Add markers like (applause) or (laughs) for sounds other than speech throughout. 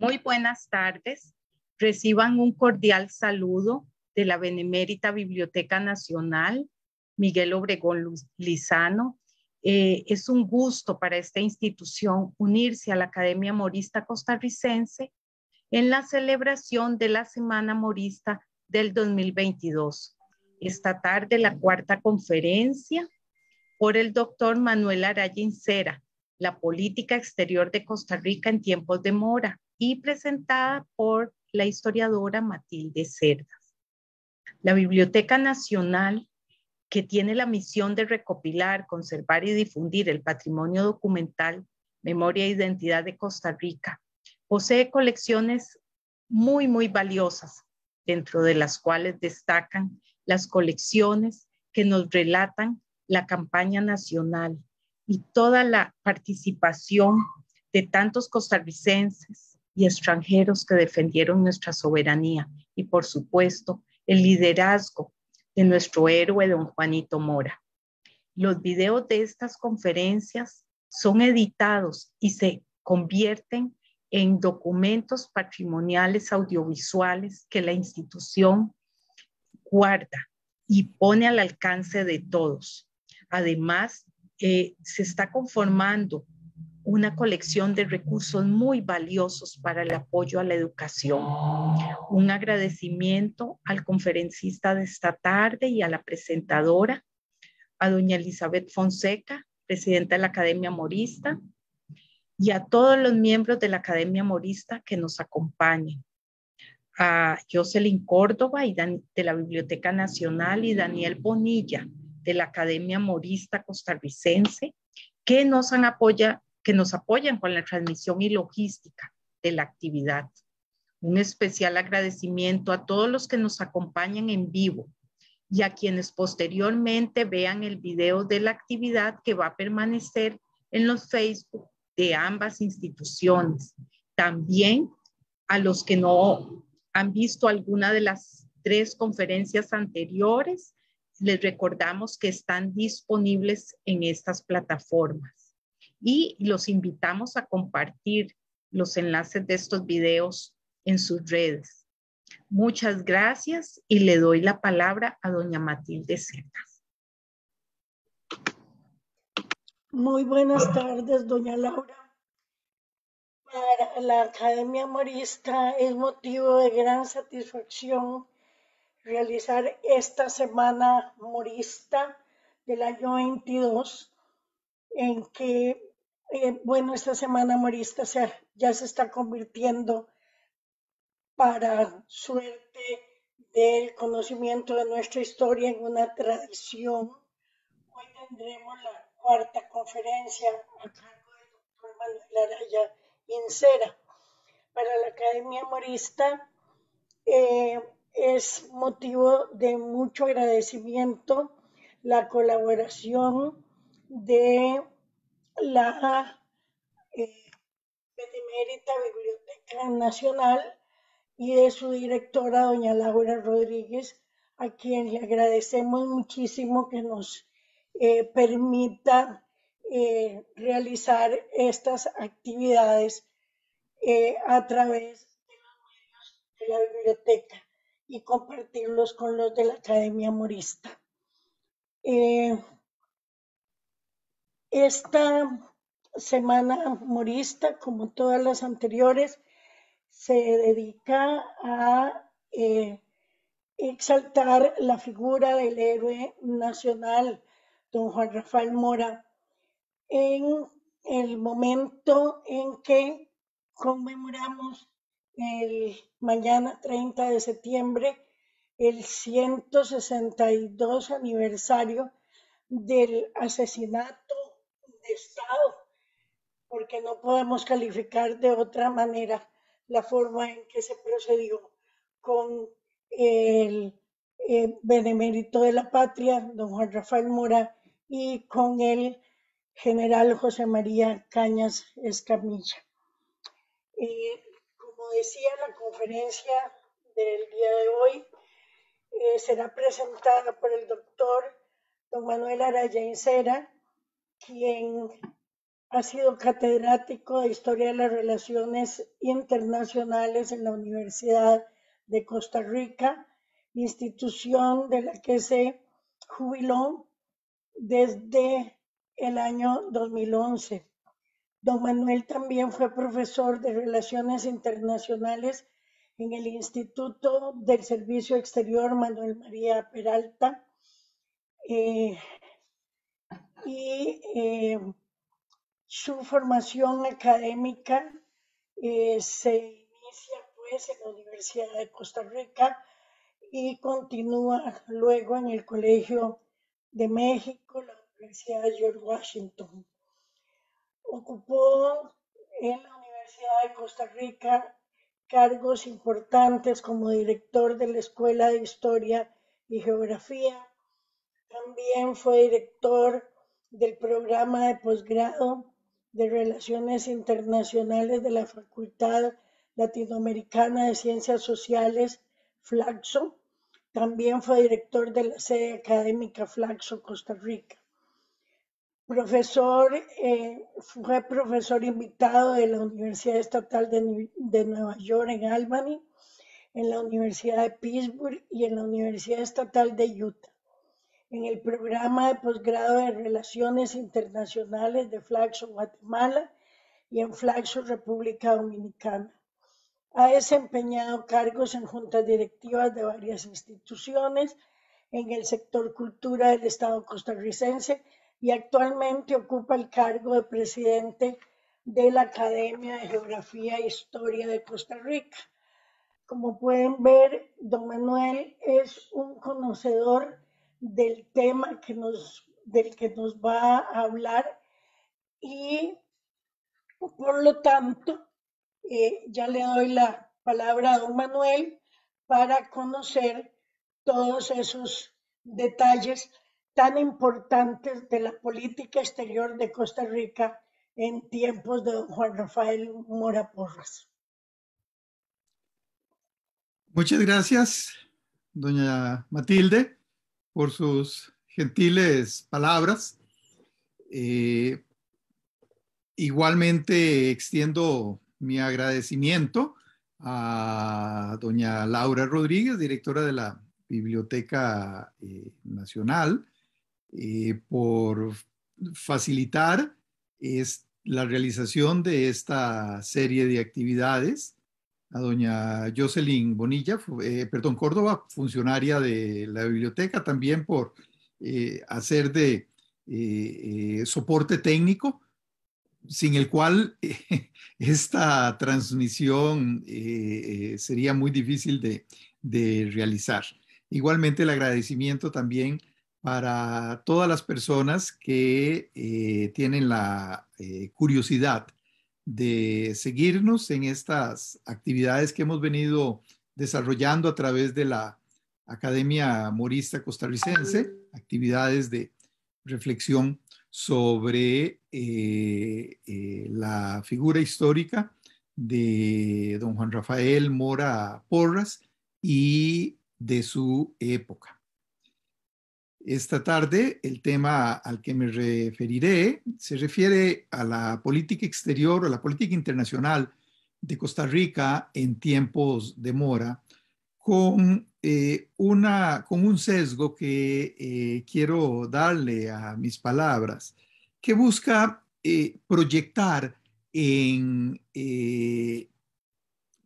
Muy buenas tardes. Reciban un cordial saludo de la Benemérita Biblioteca Nacional, Miguel Obregón Lizano. Eh, es un gusto para esta institución unirse a la Academia Morista Costarricense en la celebración de la Semana Morista del 2022. Esta tarde la cuarta conferencia por el doctor Manuel Araya Incera, La política exterior de Costa Rica en tiempos de mora, y presentada por la historiadora Matilde Cerdas. La Biblioteca Nacional, que tiene la misión de recopilar, conservar y difundir el patrimonio documental, memoria e identidad de Costa Rica, posee colecciones muy, muy valiosas, dentro de las cuales destacan las colecciones que nos relatan la campaña nacional y toda la participación de tantos costarricenses y extranjeros que defendieron nuestra soberanía y, por supuesto, el liderazgo de nuestro héroe don Juanito Mora. Los videos de estas conferencias son editados y se convierten en documentos patrimoniales audiovisuales que la institución guarda y pone al alcance de todos. Además, eh, se está conformando una colección de recursos muy valiosos para el apoyo a la educación. Un agradecimiento al conferencista de esta tarde y a la presentadora, a doña Elizabeth Fonseca, presidenta de la Academia Morista, y a todos los miembros de la Academia Morista que nos acompañen a Jocelyn Córdoba de la Biblioteca Nacional y Daniel Bonilla de la Academia Morista Costarricense, que nos han apoyado que nos apoyan con la transmisión y logística de la actividad. Un especial agradecimiento a todos los que nos acompañan en vivo y a quienes posteriormente vean el video de la actividad que va a permanecer en los Facebook de ambas instituciones. También a los que no han visto alguna de las tres conferencias anteriores, les recordamos que están disponibles en estas plataformas y los invitamos a compartir los enlaces de estos videos en sus redes. Muchas gracias y le doy la palabra a doña Matilde Cenas. Muy buenas tardes, doña Laura. Para la Academia Morista es motivo de gran satisfacción realizar esta semana morista del año 22 en que eh, bueno, esta semana Morista ya se está convirtiendo para suerte del conocimiento de nuestra historia en una tradición. Hoy tendremos la cuarta conferencia a cargo del doctor Manuel Araya Incera. Para la Academia Morista eh, es motivo de mucho agradecimiento la colaboración de la eh, Biblioteca Nacional y de su directora, doña Laura Rodríguez, a quien le agradecemos muchísimo que nos eh, permita eh, realizar estas actividades eh, a través de los medios de la biblioteca y compartirlos con los de la Academia Morista. Esta semana morista, como todas las anteriores, se dedica a eh, exaltar la figura del héroe nacional, don Juan Rafael Mora, en el momento en que conmemoramos el mañana 30 de septiembre el 162 aniversario del asesinato Estado, porque no podemos calificar de otra manera la forma en que se procedió con el eh, benemérito de la patria, don Juan Rafael Mora, y con el general José María Cañas Escamilla. Eh, como decía, la conferencia del día de hoy eh, será presentada por el doctor don Manuel Araya Incera, quien ha sido catedrático de Historia de las Relaciones Internacionales en la Universidad de Costa Rica, institución de la que se jubiló desde el año 2011. Don Manuel también fue profesor de Relaciones Internacionales en el Instituto del Servicio Exterior Manuel María Peralta, eh, y eh, su formación académica eh, se inicia pues en la Universidad de Costa Rica y continúa luego en el Colegio de México, la Universidad de George Washington. Ocupó en la Universidad de Costa Rica cargos importantes como director de la Escuela de Historia y Geografía. También fue director del programa de posgrado de Relaciones Internacionales de la Facultad Latinoamericana de Ciencias Sociales, Flaxo. También fue director de la sede académica Flaxo, Costa Rica. Profesor, eh, fue profesor invitado de la Universidad Estatal de Nueva York en Albany, en la Universidad de Pittsburgh y en la Universidad Estatal de Utah en el programa de posgrado de Relaciones Internacionales de Flaxo Guatemala y en Flaxo República Dominicana. Ha desempeñado cargos en juntas directivas de varias instituciones en el sector cultura del Estado costarricense y actualmente ocupa el cargo de presidente de la Academia de Geografía e Historia de Costa Rica. Como pueden ver, don Manuel es un conocedor del tema que nos, del que nos va a hablar y por lo tanto eh, ya le doy la palabra a don Manuel para conocer todos esos detalles tan importantes de la política exterior de Costa Rica en tiempos de don Juan Rafael Mora Porras. Muchas gracias, doña Matilde por sus gentiles palabras. Eh, igualmente extiendo mi agradecimiento a doña Laura Rodríguez, directora de la Biblioteca eh, Nacional, eh, por facilitar la realización de esta serie de actividades a doña Jocelyn Bonilla, eh, perdón, Córdoba, funcionaria de la biblioteca, también por eh, hacer de eh, soporte técnico, sin el cual (laughs) esta transmisión sería muy difícil de, realizar. Igualmente el agradecimiento también para todas las personas que tienen la curiosidad de seguirnos en estas actividades que hemos venido desarrollando a través de la Academia Morista Costarricense, actividades de reflexión sobre eh, eh, la figura histórica de don Juan Rafael Mora Porras y de su época. Esta tarde el tema al que me referiré se refiere a la política exterior, o la política internacional de Costa Rica en tiempos de mora, con, eh, una, con un sesgo que eh, quiero darle a mis palabras, que busca eh, proyectar en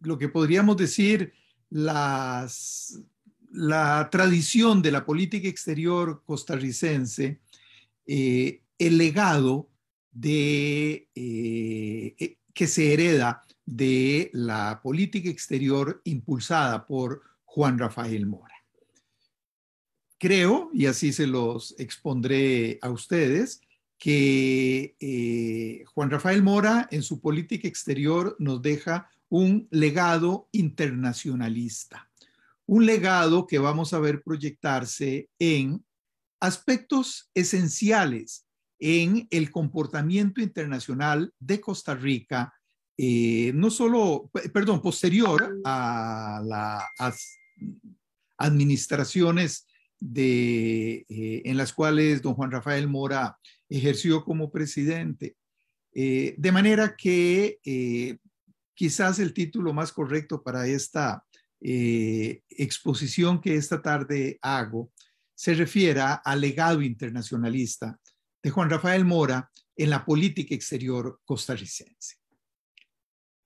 lo que podríamos decir las la tradición de la política exterior costarricense, eh, el legado eh, eh, que se hereda de la política exterior impulsada por Juan Rafael Mora. Creo, y así se los expondré a ustedes, que Juan Rafael Mora en su política exterior nos deja un legado internacionalista un legado que vamos a ver proyectarse en aspectos esenciales en el comportamiento internacional de Costa Rica, eh, no solo, perdón, posterior a las administraciones de, eh, en las cuales don Juan Rafael Mora ejerció como presidente. Eh, de manera que quizás el título más correcto para esta eh, exposición que esta tarde hago se refiere al legado internacionalista de Juan Rafael Mora en la política exterior costarricense.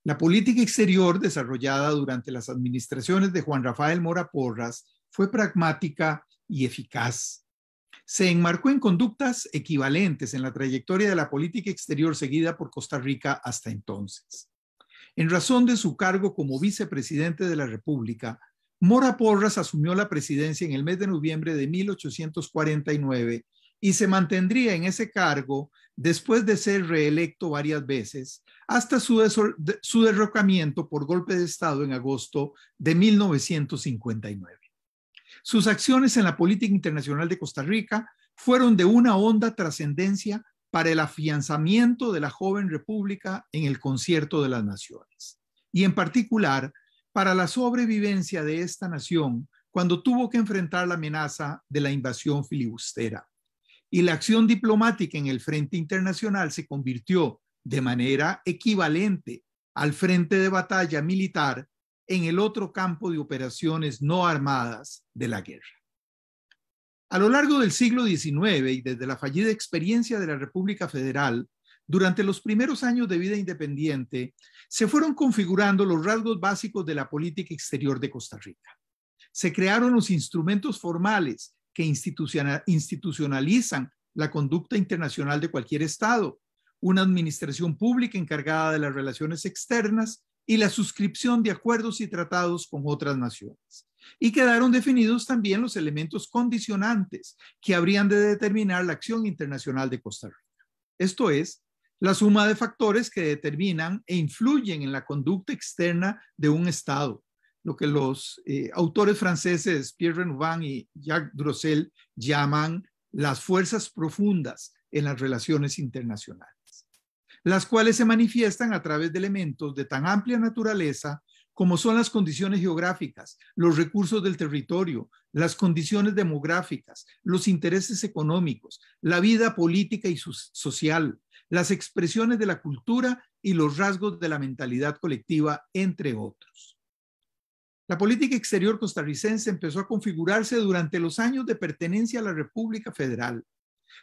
La política exterior desarrollada durante las administraciones de Juan Rafael Mora Porras fue pragmática y eficaz. Se enmarcó en conductas equivalentes en la trayectoria de la política exterior seguida por Costa Rica hasta entonces. En razón de su cargo como vicepresidente de la República, Mora Porras asumió la presidencia en el mes de noviembre de 1849 y se mantendría en ese cargo después de ser reelecto varias veces hasta su, derrocamiento por golpe de Estado en agosto de 1959. Sus acciones en la política internacional de Costa Rica fueron de una honda trascendencia para el afianzamiento de la joven república en el concierto de las naciones, y en particular para la sobrevivencia de esta nación cuando tuvo que enfrentar la amenaza de la invasión filibustera. Y la acción diplomática en el frente internacional se convirtió de manera equivalente al frente de batalla militar en el otro campo de operaciones no armadas de la guerra. A lo largo del siglo XIX y desde la fallida experiencia de la República Federal, durante los primeros años de vida independiente, se fueron configurando los rasgos básicos de la política exterior de Costa Rica. Se crearon los instrumentos formales que institucionalizan la conducta internacional de cualquier Estado, una administración pública encargada de las relaciones externas y la suscripción de acuerdos y tratados con otras naciones. Y quedaron definidos también los elementos condicionantes que habrían de determinar la acción internacional de Costa Rica. Esto es, la suma de factores que determinan e influyen en la conducta externa de un Estado, lo que los eh, autores franceses Pierre Renouvin y Jacques Drossel llaman las fuerzas profundas en las relaciones internacionales las cuales se manifiestan a través de elementos de tan amplia naturaleza como son las condiciones geográficas, los recursos del territorio, las condiciones demográficas, los intereses económicos, la vida política y social, las expresiones de la cultura y los rasgos de la mentalidad colectiva, entre otros. La política exterior costarricense empezó a configurarse durante los años de pertenencia a la República Federal.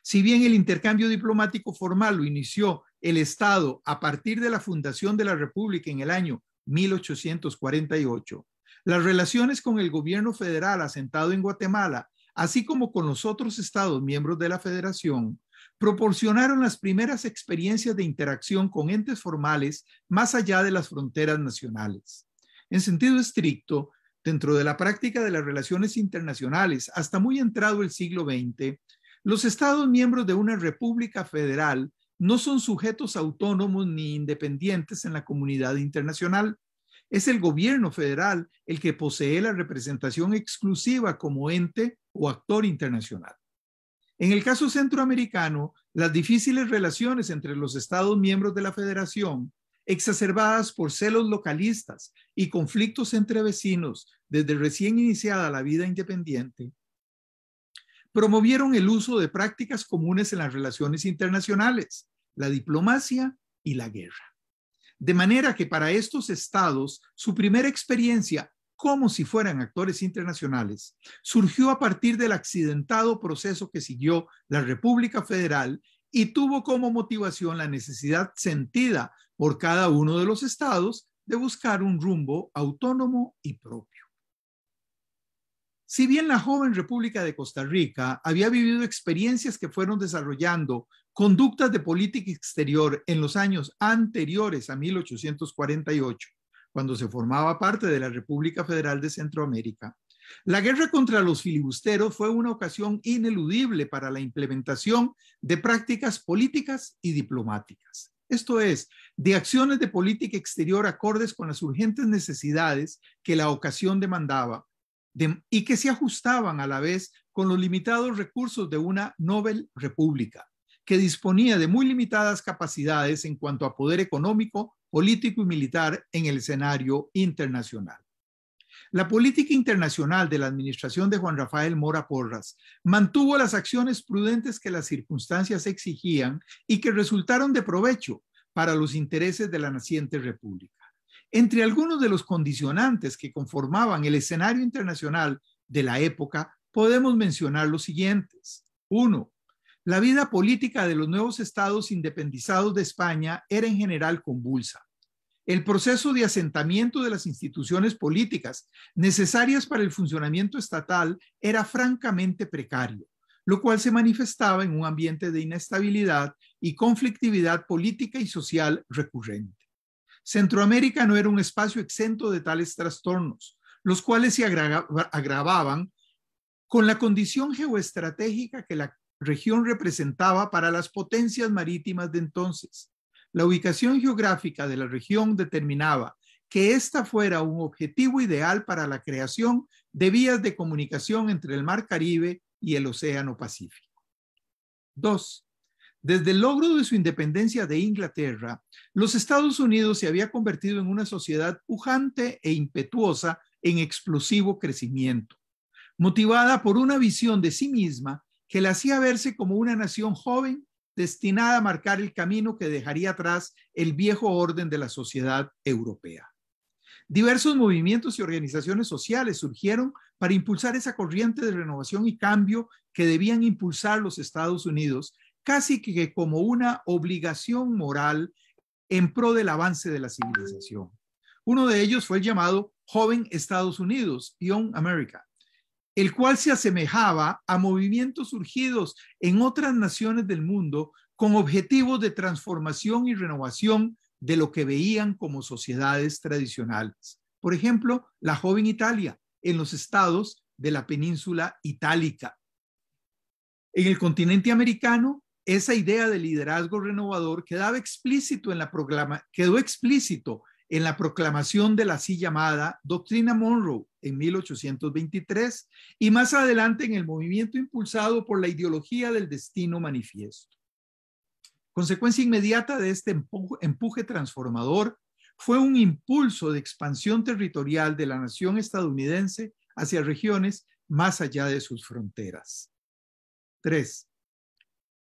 Si bien el intercambio diplomático formal lo inició el Estado, a partir de la fundación de la República en el año 1848, las relaciones con el gobierno federal asentado en Guatemala, así como con los otros estados miembros de la federación, proporcionaron las primeras experiencias de interacción con entes formales más allá de las fronteras nacionales. En sentido estricto, dentro de la práctica de las relaciones internacionales hasta muy entrado el siglo XX, los estados miembros de una república federal no son sujetos autónomos ni independientes en la comunidad internacional. Es el gobierno federal el que posee la representación exclusiva como ente o actor internacional. En el caso centroamericano, las difíciles relaciones entre los Estados miembros de la Federación, exacerbadas por celos localistas y conflictos entre vecinos desde recién iniciada la vida independiente, promovieron el uso de prácticas comunes en las relaciones internacionales, la diplomacia y la guerra. De manera que para estos estados, su primera experiencia, como si fueran actores internacionales, surgió a partir del accidentado proceso que siguió la República Federal y tuvo como motivación la necesidad sentida por cada uno de los estados de buscar un rumbo autónomo y propio. Si bien la joven República de Costa Rica había vivido experiencias que fueron desarrollando conductas de política exterior en los años anteriores a 1848, cuando se formaba parte de la República Federal de Centroamérica, la guerra contra los filibusteros fue una ocasión ineludible para la implementación de prácticas políticas y diplomáticas. Esto es, de acciones de política exterior acordes con las urgentes necesidades que la ocasión demandaba, y que se ajustaban a la vez con los limitados recursos de una Nobel República, que disponía de muy limitadas capacidades en cuanto a poder económico, político y militar en el escenario internacional. La política internacional de la administración de Juan Rafael Mora Porras mantuvo las acciones prudentes que las circunstancias exigían y que resultaron de provecho para los intereses de la naciente república. Entre algunos de los condicionantes que conformaban el escenario internacional de la época, podemos mencionar los siguientes. Uno, la vida política de los nuevos estados independizados de España era en general convulsa. El proceso de asentamiento de las instituciones políticas necesarias para el funcionamiento estatal era francamente precario, lo cual se manifestaba en un ambiente de inestabilidad y conflictividad política y social recurrente. Centroamérica no era un espacio exento de tales trastornos, los cuales se agravaban con la condición geoestratégica que la región representaba para las potencias marítimas de entonces. La ubicación geográfica de la región determinaba que ésta fuera un objetivo ideal para la creación de vías de comunicación entre el Mar Caribe y el Océano Pacífico. Desde el logro de su independencia de Inglaterra, los Estados Unidos se había convertido en una sociedad pujante e impetuosa en explosivo crecimiento, motivada por una visión de sí misma que la hacía verse como una nación joven destinada a marcar el camino que dejaría atrás el viejo orden de la sociedad europea. Diversos movimientos y organizaciones sociales surgieron para impulsar esa corriente de renovación y cambio que debían impulsar los Estados Unidos casi que como una obligación moral en pro del avance de la civilización. Uno de ellos fue el llamado Joven Estados Unidos, Young America, el cual se asemejaba a movimientos surgidos en otras naciones del mundo con objetivos de transformación y renovación de lo que veían como sociedades tradicionales. Por ejemplo, la joven Italia en los estados de la península itálica. En el continente americano, esa idea de liderazgo renovador quedaba explícito en la proclama, quedó explícito en la proclamación de la así llamada Doctrina Monroe en 1823 y más adelante en el movimiento impulsado por la ideología del destino manifiesto. Consecuencia inmediata de este empuje transformador fue un impulso de expansión territorial de la nación estadounidense hacia regiones más allá de sus fronteras. 3.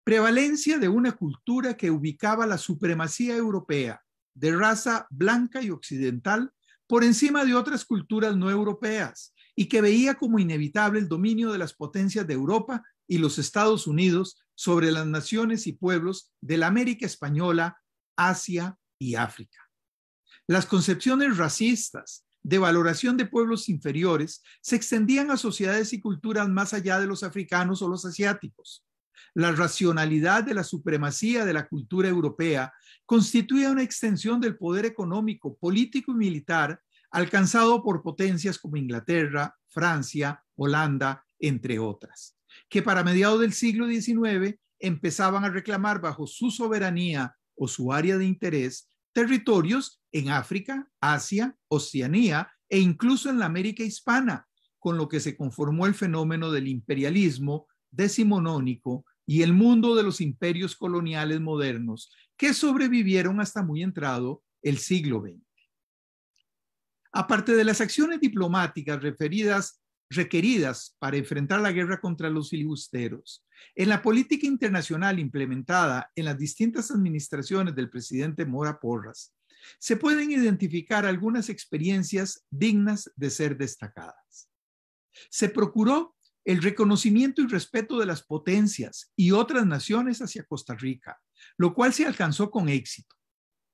Prevalencia de una cultura que ubicaba la supremacía europea de raza blanca y occidental por encima de otras culturas no europeas y que veía como inevitable el dominio de las potencias de Europa y los Estados Unidos sobre las naciones y pueblos de la América Española, Asia y África. Las concepciones racistas de valoración de pueblos inferiores se extendían a sociedades y culturas más allá de los africanos o los asiáticos. La racionalidad de la supremacía de la cultura europea constituía una extensión del poder económico, político y militar alcanzado por potencias como Inglaterra, Francia, Holanda, entre otras, que para mediados del siglo XIX empezaban a reclamar bajo su soberanía o su área de interés territorios en África, Asia, Oceanía e incluso en la América hispana, con lo que se conformó el fenómeno del imperialismo decimonónico y el mundo de los imperios coloniales modernos que sobrevivieron hasta muy entrado el siglo XX. Aparte de las acciones diplomáticas referidas, requeridas para enfrentar la guerra contra los filibusteros, en la política internacional implementada en las distintas administraciones del presidente Mora Porras, se pueden identificar algunas experiencias dignas de ser destacadas. Se procuró el reconocimiento y respeto de las potencias y otras naciones hacia Costa Rica, lo cual se alcanzó con éxito.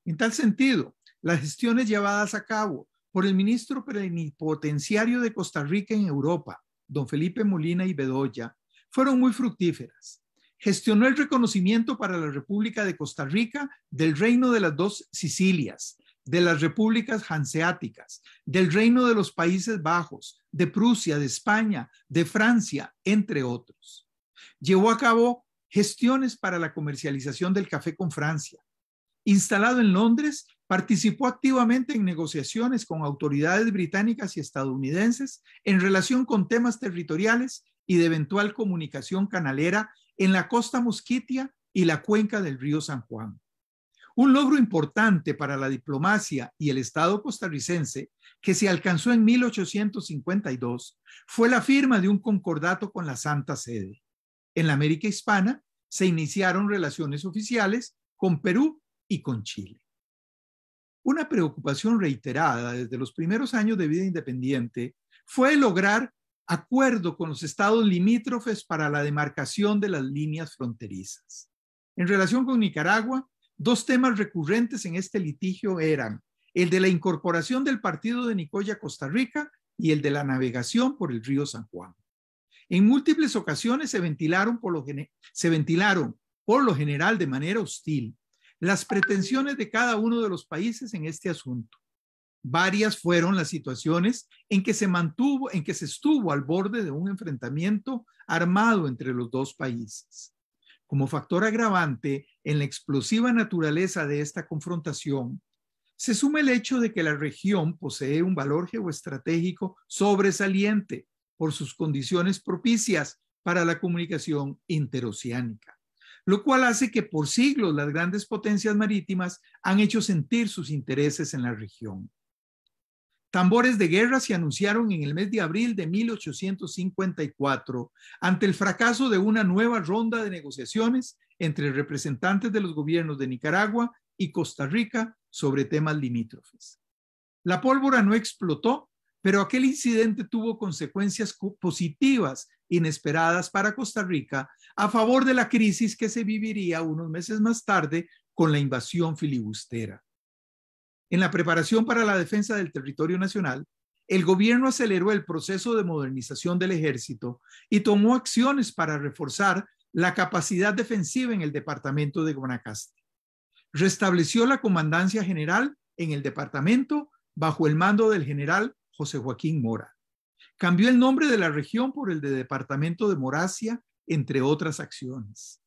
En tal sentido, las gestiones llevadas a cabo por el ministro plenipotenciario de Costa Rica en Europa, don Felipe Molina y Bedoya, fueron muy fructíferas. Gestionó el reconocimiento para la República de Costa Rica del Reino de las Dos Sicilias, de las repúblicas hanseáticas, del Reino de los Países Bajos, de Prusia, de España, de Francia, entre otros. Llevó a cabo gestiones para la comercialización del café con Francia. Instalado en Londres, participó activamente en negociaciones con autoridades británicas y estadounidenses en relación con temas territoriales y de eventual comunicación canalera en la costa mosquitia y la cuenca del río San Juan. Un logro importante para la diplomacia y el Estado costarricense que se alcanzó en 1852 fue la firma de un concordato con la Santa Sede. En la América Hispana se iniciaron relaciones oficiales con Perú y con Chile. Una preocupación reiterada desde los primeros años de vida independiente fue lograr acuerdo con los estados limítrofes para la demarcación de las líneas fronterizas. En relación con Nicaragua, Dos temas recurrentes en este litigio eran el de la incorporación del partido de Nicoya Costa Rica y el de la navegación por el río San Juan. En múltiples ocasiones se ventilaron por lo, se ventilaron por lo general de manera hostil las pretensiones de cada uno de los países en este asunto. Varias fueron las situaciones en que se mantuvo, en que se estuvo al borde de un enfrentamiento armado entre los dos países. Como factor agravante en la explosiva naturaleza de esta confrontación, se suma el hecho de que la región posee un valor geoestratégico sobresaliente por sus condiciones propicias para la comunicación interoceánica, lo cual hace que por siglos las grandes potencias marítimas han hecho sentir sus intereses en la región tambores de guerra se anunciaron en el mes de abril de 1854 ante el fracaso de una nueva ronda de negociaciones entre representantes de los gobiernos de Nicaragua y Costa Rica sobre temas limítrofes. La pólvora no explotó, pero aquel incidente tuvo consecuencias positivas inesperadas para Costa Rica a favor de la crisis que se viviría unos meses más tarde con la invasión filibustera. En la preparación para la defensa del territorio nacional, el gobierno aceleró el proceso de modernización del ejército y tomó acciones para reforzar la capacidad defensiva en el departamento de Guanacaste. Restableció la comandancia general en el departamento bajo el mando del general José Joaquín Mora. Cambió el nombre de la región por el de departamento de Moracia, entre otras acciones.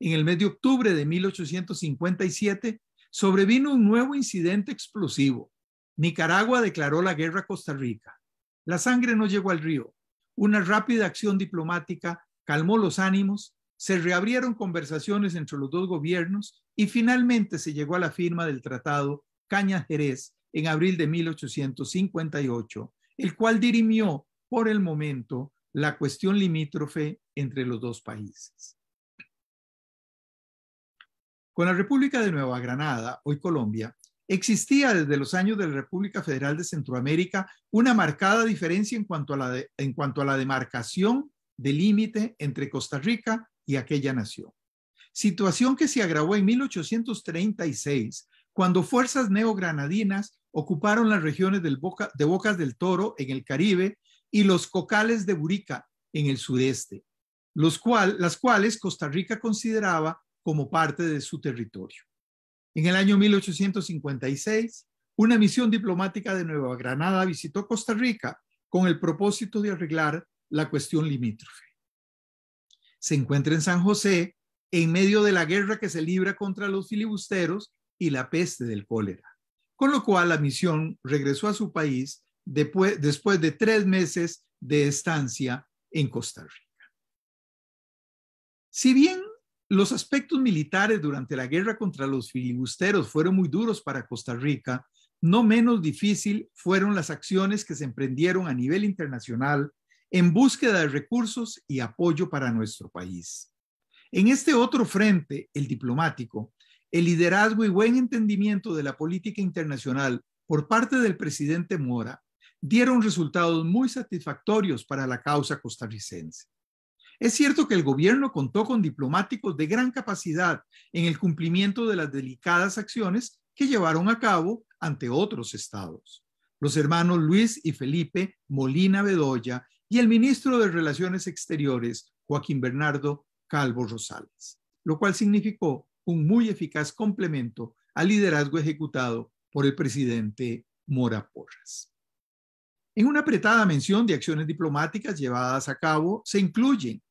En el mes de octubre de 1857 sobrevino un nuevo incidente explosivo. Nicaragua declaró la guerra a Costa Rica. La sangre no llegó al río. Una rápida acción diplomática calmó los ánimos, se reabrieron conversaciones entre los dos gobiernos y finalmente se llegó a la firma del Tratado caña Jerez en abril de 1858, el cual dirimió por el momento la cuestión limítrofe entre los dos países. Con la República de Nueva Granada, hoy Colombia, existía desde los años de la República Federal de Centroamérica una marcada diferencia en cuanto a la, en cuanto a la demarcación del límite entre Costa Rica y aquella nación. Situación que se agravó en 1836, cuando fuerzas neogranadinas ocuparon las regiones del Boca, de Bocas del Toro en el Caribe y los cocales de Burica en el sudeste, los cual, las cuales Costa Rica consideraba como parte de su territorio. En el año 1856, una misión diplomática de Nueva Granada visitó Costa Rica con el propósito de arreglar la cuestión limítrofe. Se encuentra en San José en medio de la guerra que se libra contra los filibusteros y la peste del cólera, con lo cual la misión regresó a su país después, después de tres meses de estancia en Costa Rica. Si bien los aspectos militares durante la guerra contra los filibusteros fueron muy duros para Costa Rica. No menos difícil fueron las acciones que se emprendieron a nivel internacional en búsqueda de recursos y apoyo para nuestro país. En este otro frente, el diplomático, el liderazgo y buen entendimiento de la política internacional por parte del presidente Mora dieron resultados muy satisfactorios para la causa costarricense. Es cierto que el gobierno contó con diplomáticos de gran capacidad en el cumplimiento de las delicadas acciones que llevaron a cabo ante otros estados. Los hermanos Luis y Felipe Molina Bedoya y el ministro de Relaciones Exteriores, Joaquín Bernardo Calvo Rosales, lo cual significó un muy eficaz complemento al liderazgo ejecutado por el presidente Mora Porras. En una apretada mención de acciones diplomáticas llevadas a cabo, se incluyen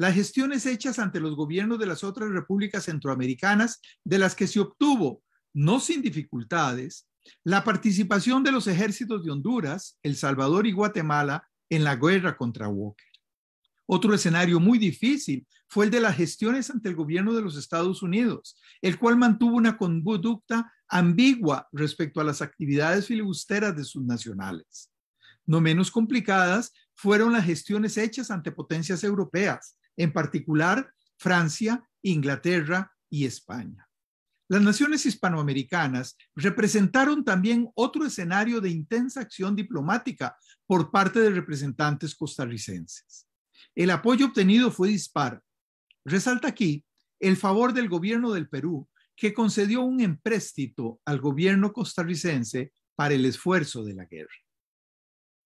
las gestiones hechas ante los gobiernos de las otras repúblicas centroamericanas de las que se obtuvo, no sin dificultades, la participación de los ejércitos de Honduras, El Salvador y Guatemala en la guerra contra Walker. Otro escenario muy difícil fue el de las gestiones ante el gobierno de los Estados Unidos, el cual mantuvo una conducta ambigua respecto a las actividades filibusteras de sus nacionales. No menos complicadas fueron las gestiones hechas ante potencias europeas, en particular Francia, Inglaterra y España. Las naciones hispanoamericanas representaron también otro escenario de intensa acción diplomática por parte de representantes costarricenses. El apoyo obtenido fue dispar. Resalta aquí el favor del gobierno del Perú, que concedió un empréstito al gobierno costarricense para el esfuerzo de la guerra.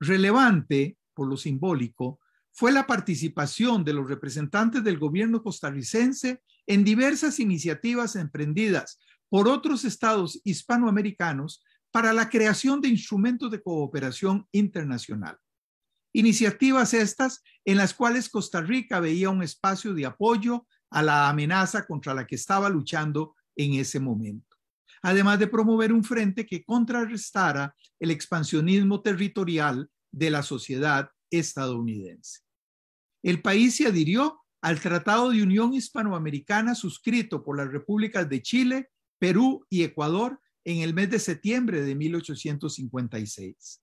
Relevante, por lo simbólico, fue la participación de los representantes del gobierno costarricense en diversas iniciativas emprendidas por otros estados hispanoamericanos para la creación de instrumentos de cooperación internacional. Iniciativas estas en las cuales Costa Rica veía un espacio de apoyo a la amenaza contra la que estaba luchando en ese momento, además de promover un frente que contrarrestara el expansionismo territorial de la sociedad estadounidense el país se adhirió al Tratado de Unión Hispanoamericana suscrito por las repúblicas de Chile, Perú y Ecuador en el mes de septiembre de 1856.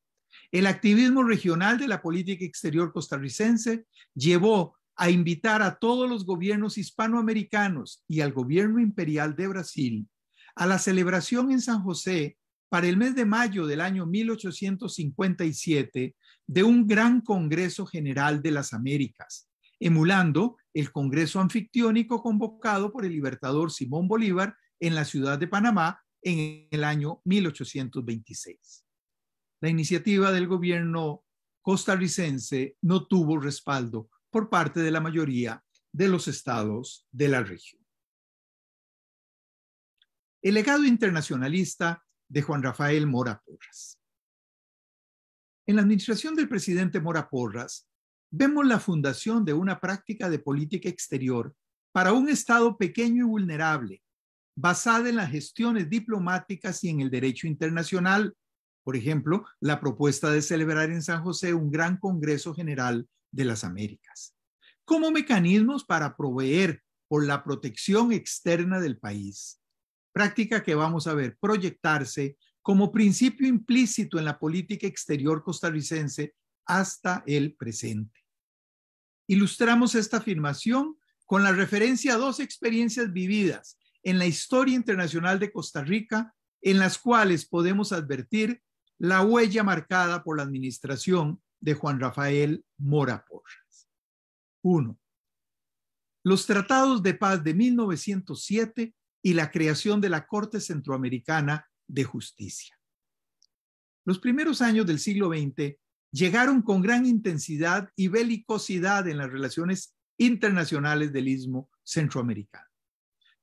El activismo regional de la política exterior costarricense llevó a invitar a todos los gobiernos hispanoamericanos y al gobierno imperial de Brasil a la celebración en San José para el mes de mayo del año 1857 de un gran Congreso General de las Américas, emulando el Congreso Anfictiónico convocado por el libertador Simón Bolívar en la ciudad de Panamá en el año 1826. La iniciativa del gobierno costarricense no tuvo respaldo por parte de la mayoría de los estados de la región. El legado internacionalista de Juan Rafael Mora Porras. En la administración del presidente Mora Porras, vemos la fundación de una práctica de política exterior para un Estado pequeño y vulnerable, basada en las gestiones diplomáticas y en el derecho internacional. Por ejemplo, la propuesta de celebrar en San José un gran Congreso General de las Américas, como mecanismos para proveer por la protección externa del país práctica que vamos a ver proyectarse como principio implícito en la política exterior costarricense hasta el presente. Ilustramos esta afirmación con la referencia a dos experiencias vividas en la historia internacional de Costa Rica, en las cuales podemos advertir la huella marcada por la administración de Juan Rafael Mora Porras. Uno, Los tratados de paz de 1907 y la creación de la Corte Centroamericana de Justicia. Los primeros años del siglo XX llegaron con gran intensidad y belicosidad en las relaciones internacionales del istmo centroamericano.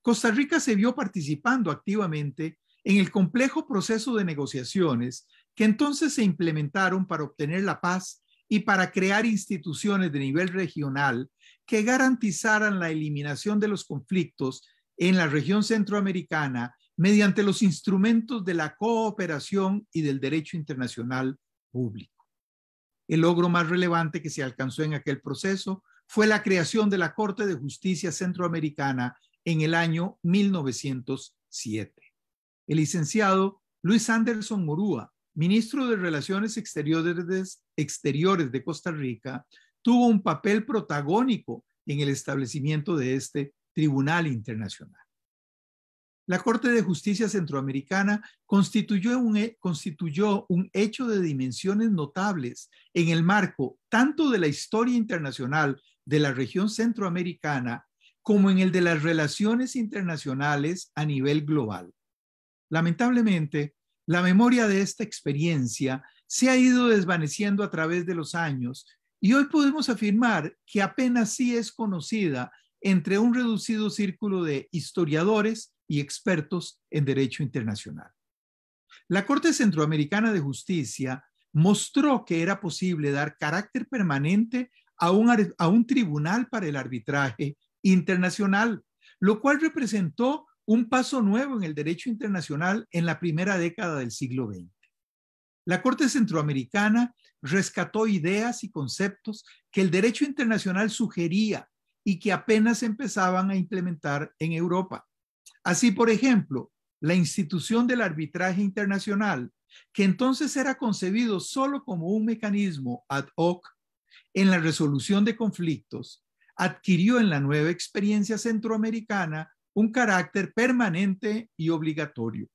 Costa Rica se vio participando activamente en el complejo proceso de negociaciones que entonces se implementaron para obtener la paz y para crear instituciones de nivel regional que garantizaran la eliminación de los conflictos en la región centroamericana mediante los instrumentos de la cooperación y del derecho internacional público. El logro más relevante que se alcanzó en aquel proceso fue la creación de la Corte de Justicia Centroamericana en el año 1907. El licenciado Luis Anderson Morúa, ministro de Relaciones Exteriores, Exteriores de Costa Rica, tuvo un papel protagónico en el establecimiento de este Tribunal Internacional. La Corte de Justicia Centroamericana constituyó un, hecho de dimensiones notables en el marco tanto de la historia internacional de la región centroamericana como en el de las relaciones internacionales a nivel global. Lamentablemente, la memoria de esta experiencia se ha ido desvaneciendo a través de los años y hoy podemos afirmar que apenas sí es conocida entre un reducido círculo de historiadores y expertos en derecho internacional. La Corte Centroamericana de Justicia mostró que era posible dar carácter permanente a un, tribunal para el arbitraje internacional, lo cual representó un paso nuevo en el derecho internacional en la primera década del siglo XX. La Corte Centroamericana rescató ideas y conceptos que el derecho internacional sugería y que apenas empezaban a implementar en Europa. Así, por ejemplo, la institución del arbitraje internacional, que entonces era concebido solo como un mecanismo ad hoc en la resolución de conflictos, adquirió en la nueva experiencia centroamericana un carácter permanente y obligatorio.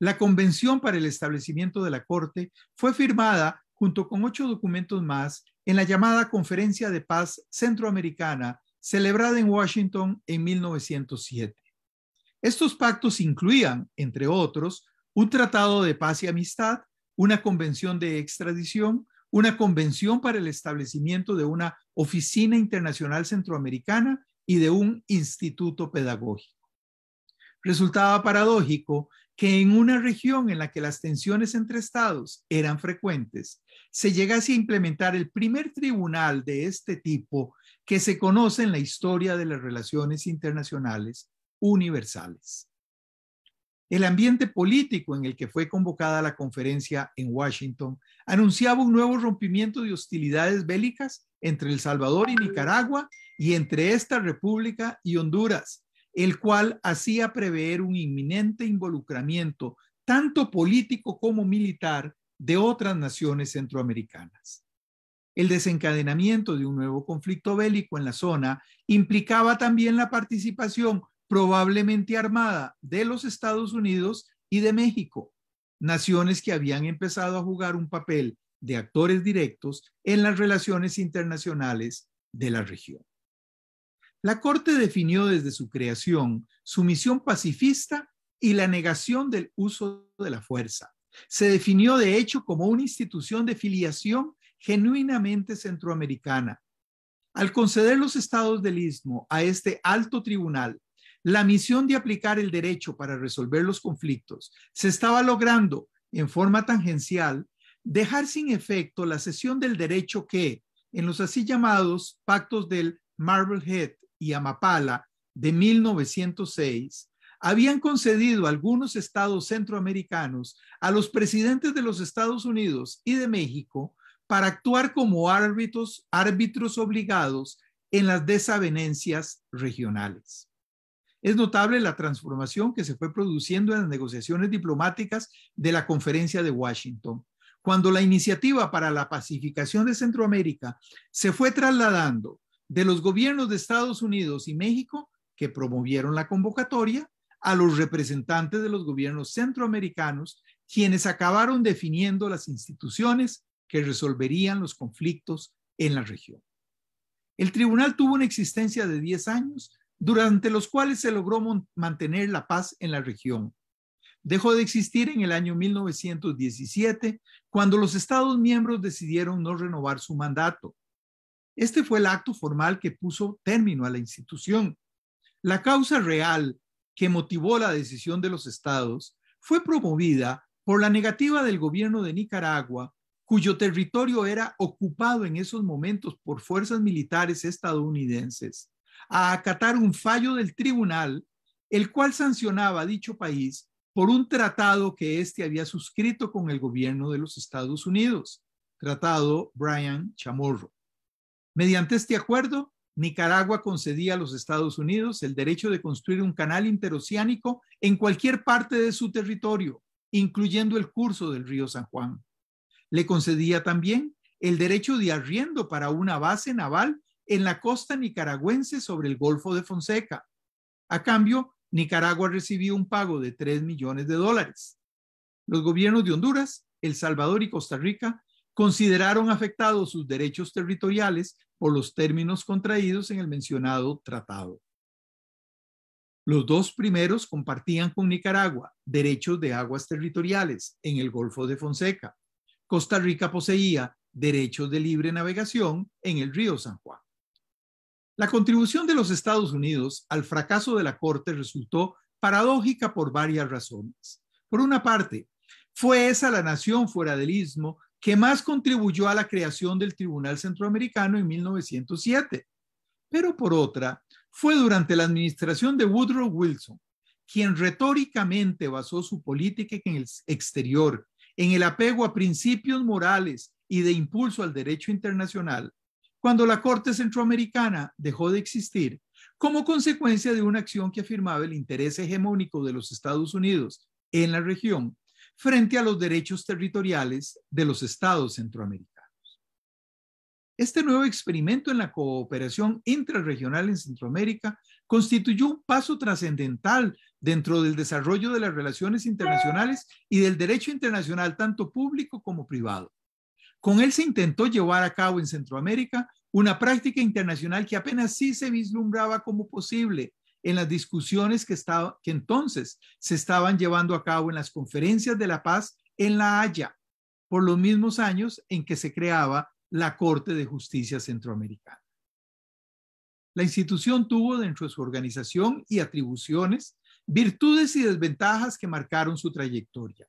La Convención para el Establecimiento de la Corte fue firmada junto con ocho documentos más en la llamada Conferencia de Paz Centroamericana celebrada en Washington en 1907. Estos pactos incluían, entre otros, un tratado de paz y amistad, una convención de extradición, una convención para el establecimiento de una oficina internacional centroamericana y de un instituto pedagógico. Resultaba paradójico que en una región en la que las tensiones entre estados eran frecuentes, se llegase a implementar el primer tribunal de este tipo que se conoce en la historia de las relaciones internacionales universales. El ambiente político en el que fue convocada la conferencia en Washington anunciaba un nuevo rompimiento de hostilidades bélicas entre El Salvador y Nicaragua y entre esta república y Honduras, el cual hacía prever un inminente involucramiento, tanto político como militar, de otras naciones centroamericanas. El desencadenamiento de un nuevo conflicto bélico en la zona implicaba también la participación probablemente armada de los Estados Unidos y de México, naciones que habían empezado a jugar un papel de actores directos en las relaciones internacionales de la región. La Corte definió desde su creación su misión pacifista y la negación del uso de la fuerza. Se definió, de hecho, como una institución de filiación genuinamente centroamericana. Al conceder los estados del istmo a este alto tribunal la misión de aplicar el derecho para resolver los conflictos, se estaba logrando en forma tangencial dejar sin efecto la cesión del derecho que, en los así llamados pactos del Marblehead y Amapala de 1906 habían concedido algunos estados centroamericanos a los presidentes de los Estados Unidos y de México para actuar como árbitros, árbitros obligados en las desavenencias regionales. Es notable la transformación que se fue produciendo en las negociaciones diplomáticas de la Conferencia de Washington, cuando la iniciativa para la pacificación de Centroamérica se fue trasladando de los gobiernos de Estados Unidos y México que promovieron la convocatoria a los representantes de los gobiernos centroamericanos, quienes acabaron definiendo las instituciones que resolverían los conflictos en la región. El tribunal tuvo una existencia de 10 años, durante los cuales se logró mantener la paz en la región. Dejó de existir en el año 1917, cuando los Estados miembros decidieron no renovar su mandato este fue el acto formal que puso término a la institución. La causa real que motivó la decisión de los estados fue promovida por la negativa del gobierno de Nicaragua, cuyo territorio era ocupado en esos momentos por fuerzas militares estadounidenses, a acatar un fallo del tribunal, el cual sancionaba dicho país por un tratado que éste había suscrito con el gobierno de los Estados Unidos, tratado Brian Chamorro. Mediante este acuerdo, Nicaragua concedía a los Estados Unidos el derecho de construir un canal interoceánico en cualquier parte de su territorio, incluyendo el curso del río San Juan. Le concedía también el derecho de arriendo para una base naval en la costa nicaragüense sobre el Golfo de Fonseca. A cambio, Nicaragua recibió un pago de 3 millones de dólares. Los gobiernos de Honduras, El Salvador y Costa Rica consideraron afectados sus derechos territoriales por los términos contraídos en el mencionado tratado. Los dos primeros compartían con Nicaragua derechos de aguas territoriales en el Golfo de Fonseca. Costa Rica poseía derechos de libre navegación en el río San Juan. La contribución de los Estados Unidos al fracaso de la Corte resultó paradójica por varias razones. Por una parte, fue esa la nación fuera del istmo que más contribuyó a la creación del Tribunal Centroamericano en 1907. Pero por otra, fue durante la administración de Woodrow Wilson, quien retóricamente basó su política en el exterior, en el apego a principios morales y de impulso al derecho internacional, cuando la Corte Centroamericana dejó de existir como consecuencia de una acción que afirmaba el interés hegemónico de los Estados Unidos en la región frente a los derechos territoriales de los estados centroamericanos. Este nuevo experimento en la cooperación intrarregional en Centroamérica constituyó un paso trascendental dentro del desarrollo de las relaciones internacionales y del derecho internacional tanto público como privado. Con él se intentó llevar a cabo en Centroamérica una práctica internacional que apenas sí se vislumbraba como posible en las discusiones que, entonces se estaban llevando a cabo en las conferencias de la paz en La Haya, por los mismos años en que se creaba la Corte de Justicia Centroamericana. La institución tuvo dentro de su organización y atribuciones virtudes y desventajas que marcaron su trayectoria.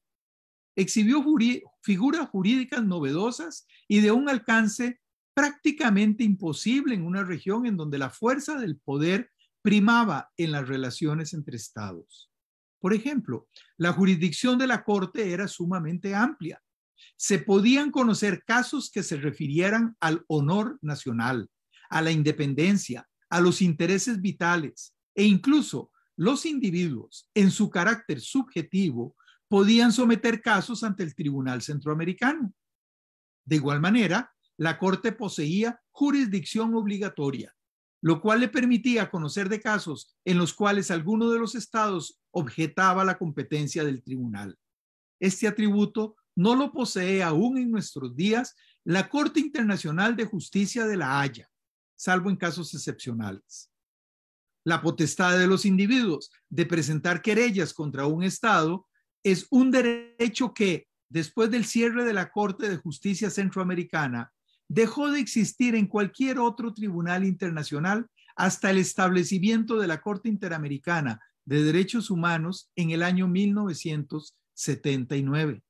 Exhibió figuras jurídicas novedosas y de un alcance prácticamente imposible en una región en donde la fuerza del poder primaba en las relaciones entre estados. Por ejemplo, la jurisdicción de la Corte era sumamente amplia. Se podían conocer casos que se refirieran al honor nacional, a la independencia, a los intereses vitales e incluso los individuos, en su carácter subjetivo, podían someter casos ante el Tribunal Centroamericano. De igual manera, la Corte poseía jurisdicción obligatoria lo cual le permitía conocer de casos en los cuales alguno de los estados objetaba la competencia del tribunal. Este atributo no lo posee aún en nuestros días la Corte Internacional de Justicia de la Haya, salvo en casos excepcionales. La potestad de los individuos de presentar querellas contra un Estado es un derecho que, después del cierre de la Corte de Justicia Centroamericana dejó de existir en cualquier otro tribunal internacional hasta el establecimiento de la Corte Interamericana de Derechos Humanos en el año 1979.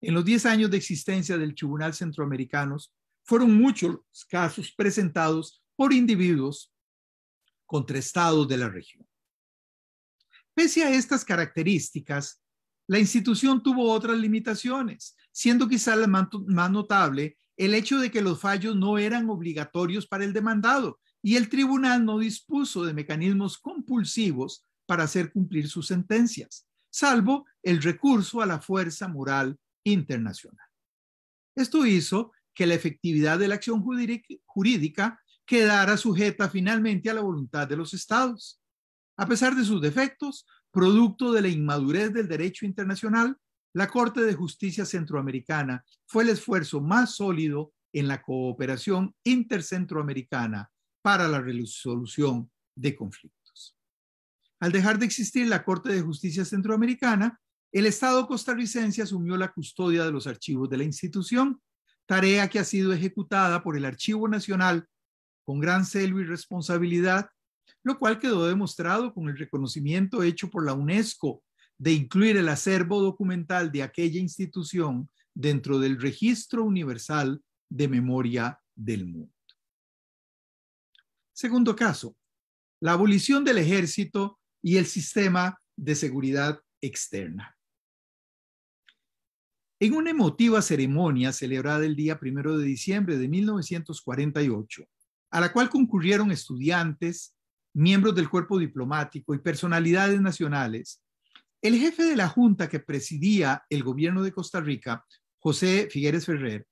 En los 10 años de existencia del Tribunal Centroamericano, fueron muchos casos presentados por individuos contra estados de la región. Pese a estas características, la institución tuvo otras limitaciones, siendo quizá la más notable el hecho de que los fallos no eran obligatorios para el demandado y el tribunal no dispuso de mecanismos compulsivos para hacer cumplir sus sentencias, salvo el recurso a la fuerza moral internacional. Esto hizo que la efectividad de la acción jurídica quedara sujeta finalmente a la voluntad de los estados. A pesar de sus defectos, producto de la inmadurez del derecho internacional, la Corte de Justicia Centroamericana fue el esfuerzo más sólido en la cooperación intercentroamericana para la resolución de conflictos. Al dejar de existir la Corte de Justicia Centroamericana, el Estado costarricense asumió la custodia de los archivos de la institución, tarea que ha sido ejecutada por el Archivo Nacional con gran celo y responsabilidad, lo cual quedó demostrado con el reconocimiento hecho por la UNESCO de incluir el acervo documental de aquella institución dentro del registro universal de memoria del mundo. Segundo caso, la abolición del ejército y el sistema de seguridad externa. En una emotiva ceremonia celebrada el día primero de diciembre de 1948, a la cual concurrieron estudiantes, miembros del cuerpo diplomático y personalidades nacionales, el jefe de la junta que presidía el gobierno de Costa Rica, José Figueres Ferrer,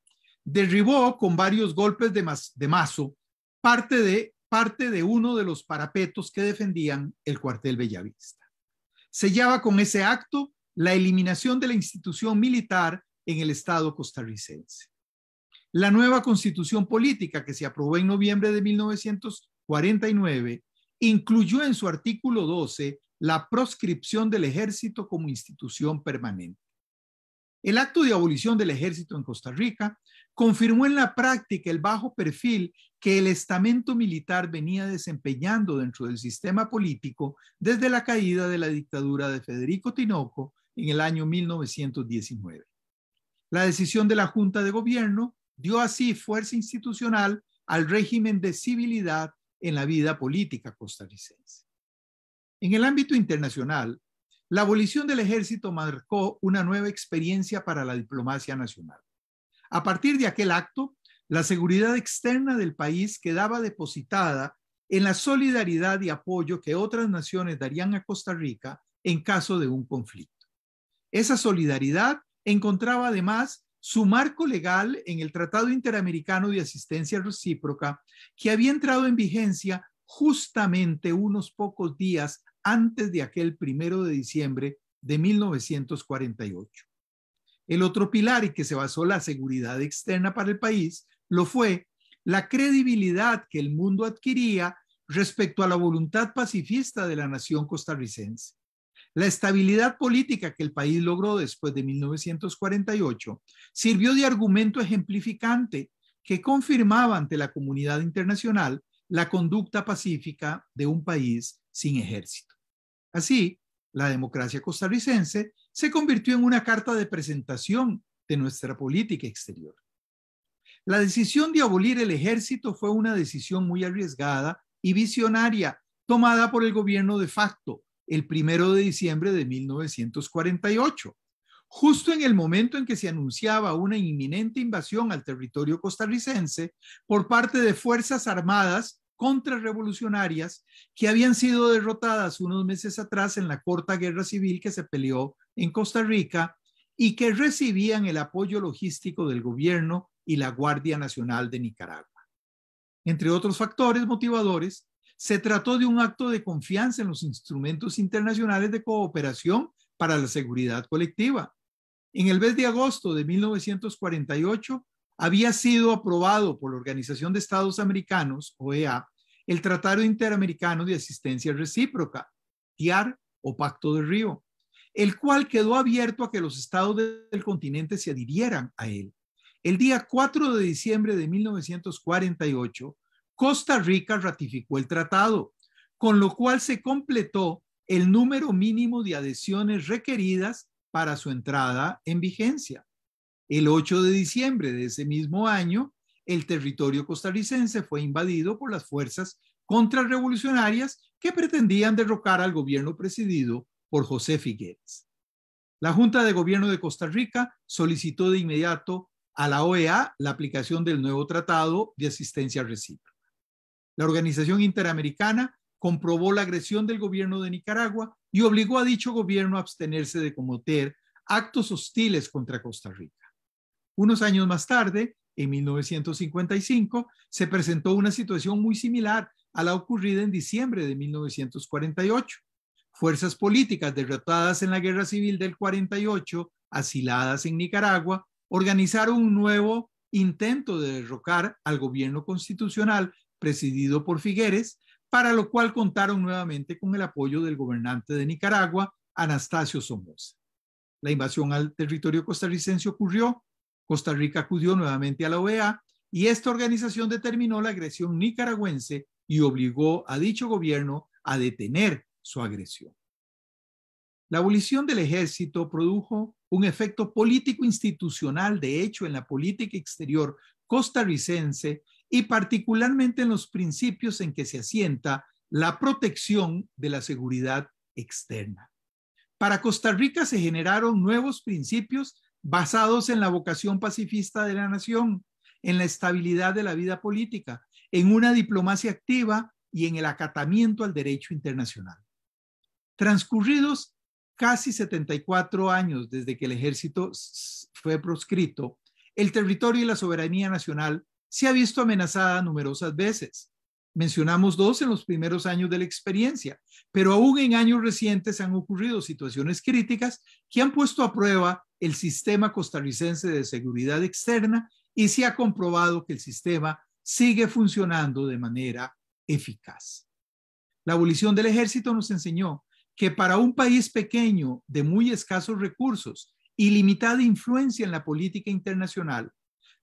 derribó con varios golpes de, mazo parte de, parte de uno de los parapetos que defendían el cuartel Bellavista. Sellaba con ese acto la eliminación de la institución militar en el Estado costarricense. La nueva constitución política que se aprobó en noviembre de 1949 incluyó en su artículo 12 la proscripción del ejército como institución permanente. El acto de abolición del ejército en Costa Rica confirmó en la práctica el bajo perfil que el estamento militar venía desempeñando dentro del sistema político desde la caída de la dictadura de Federico Tinoco en el año 1919. La decisión de la Junta de Gobierno dio así fuerza institucional al régimen de civilidad en la vida política costarricense. En el ámbito internacional, la abolición del ejército marcó una nueva experiencia para la diplomacia nacional. A partir de aquel acto, la seguridad externa del país quedaba depositada en la solidaridad y apoyo que otras naciones darían a Costa Rica en caso de un conflicto. Esa solidaridad encontraba además su marco legal en el Tratado Interamericano de Asistencia Recíproca, que había entrado en vigencia justamente unos pocos días antes de aquel primero de diciembre de 1948. El otro pilar y que se basó la seguridad externa para el país lo fue la credibilidad que el mundo adquiría respecto a la voluntad pacifista de la nación costarricense. La estabilidad política que el país logró después de 1948 sirvió de argumento ejemplificante que confirmaba ante la comunidad internacional la conducta pacífica de un país sin ejército. Así, la democracia costarricense se convirtió en una carta de presentación de nuestra política exterior. La decisión de abolir el ejército fue una decisión muy arriesgada y visionaria, tomada por el gobierno de facto el primero de diciembre de 1948, justo en el momento en que se anunciaba una inminente invasión al territorio costarricense por parte de fuerzas armadas contrarrevolucionarias que habían sido derrotadas unos meses atrás en la corta guerra civil que se peleó en Costa Rica y que recibían el apoyo logístico del gobierno y la Guardia Nacional de Nicaragua. Entre otros factores motivadores, se trató de un acto de confianza en los instrumentos internacionales de cooperación para la seguridad colectiva. En el mes de agosto de 1948, había sido aprobado por la Organización de Estados Americanos, OEA, el Tratado Interamericano de Asistencia Recíproca, TIAR o Pacto de Río, el cual quedó abierto a que los estados del continente se adhirieran a él. El día 4 de diciembre de 1948, Costa Rica ratificó el tratado, con lo cual se completó el número mínimo de adhesiones requeridas para su entrada en vigencia. El 8 de diciembre de ese mismo año, el territorio costarricense fue invadido por las fuerzas contrarrevolucionarias que pretendían derrocar al gobierno presidido por José Figueres. La Junta de Gobierno de Costa Rica solicitó de inmediato a la OEA la aplicación del nuevo Tratado de Asistencia Recíproca. La Organización Interamericana comprobó la agresión del gobierno de Nicaragua y obligó a dicho gobierno a abstenerse de cometer actos hostiles contra Costa Rica. Unos años más tarde, en 1955, se presentó una situación muy similar a la ocurrida en diciembre de 1948. Fuerzas políticas derrotadas en la Guerra Civil del 48, asiladas en Nicaragua, organizaron un nuevo intento de derrocar al gobierno constitucional presidido por Figueres, para lo cual contaron nuevamente con el apoyo del gobernante de Nicaragua, Anastasio Somoza. La invasión al territorio costarricense ocurrió Costa Rica acudió nuevamente a la OEA y esta organización determinó la agresión nicaragüense y obligó a dicho gobierno a detener su agresión. La abolición del ejército produjo un efecto político institucional, de hecho, en la política exterior costarricense y particularmente en los principios en que se asienta la protección de la seguridad externa. Para Costa Rica se generaron nuevos principios basados en la vocación pacifista de la nación, en la estabilidad de la vida política, en una diplomacia activa y en el acatamiento al derecho internacional. Transcurridos casi 74 años desde que el ejército fue proscrito, el territorio y la soberanía nacional se ha visto amenazada numerosas veces. Mencionamos dos en los primeros años de la experiencia, pero aún en años recientes han ocurrido situaciones críticas que han puesto a prueba el sistema costarricense de seguridad externa y se ha comprobado que el sistema sigue funcionando de manera eficaz. La abolición del ejército nos enseñó que para un país pequeño de muy escasos recursos y limitada influencia en la política internacional,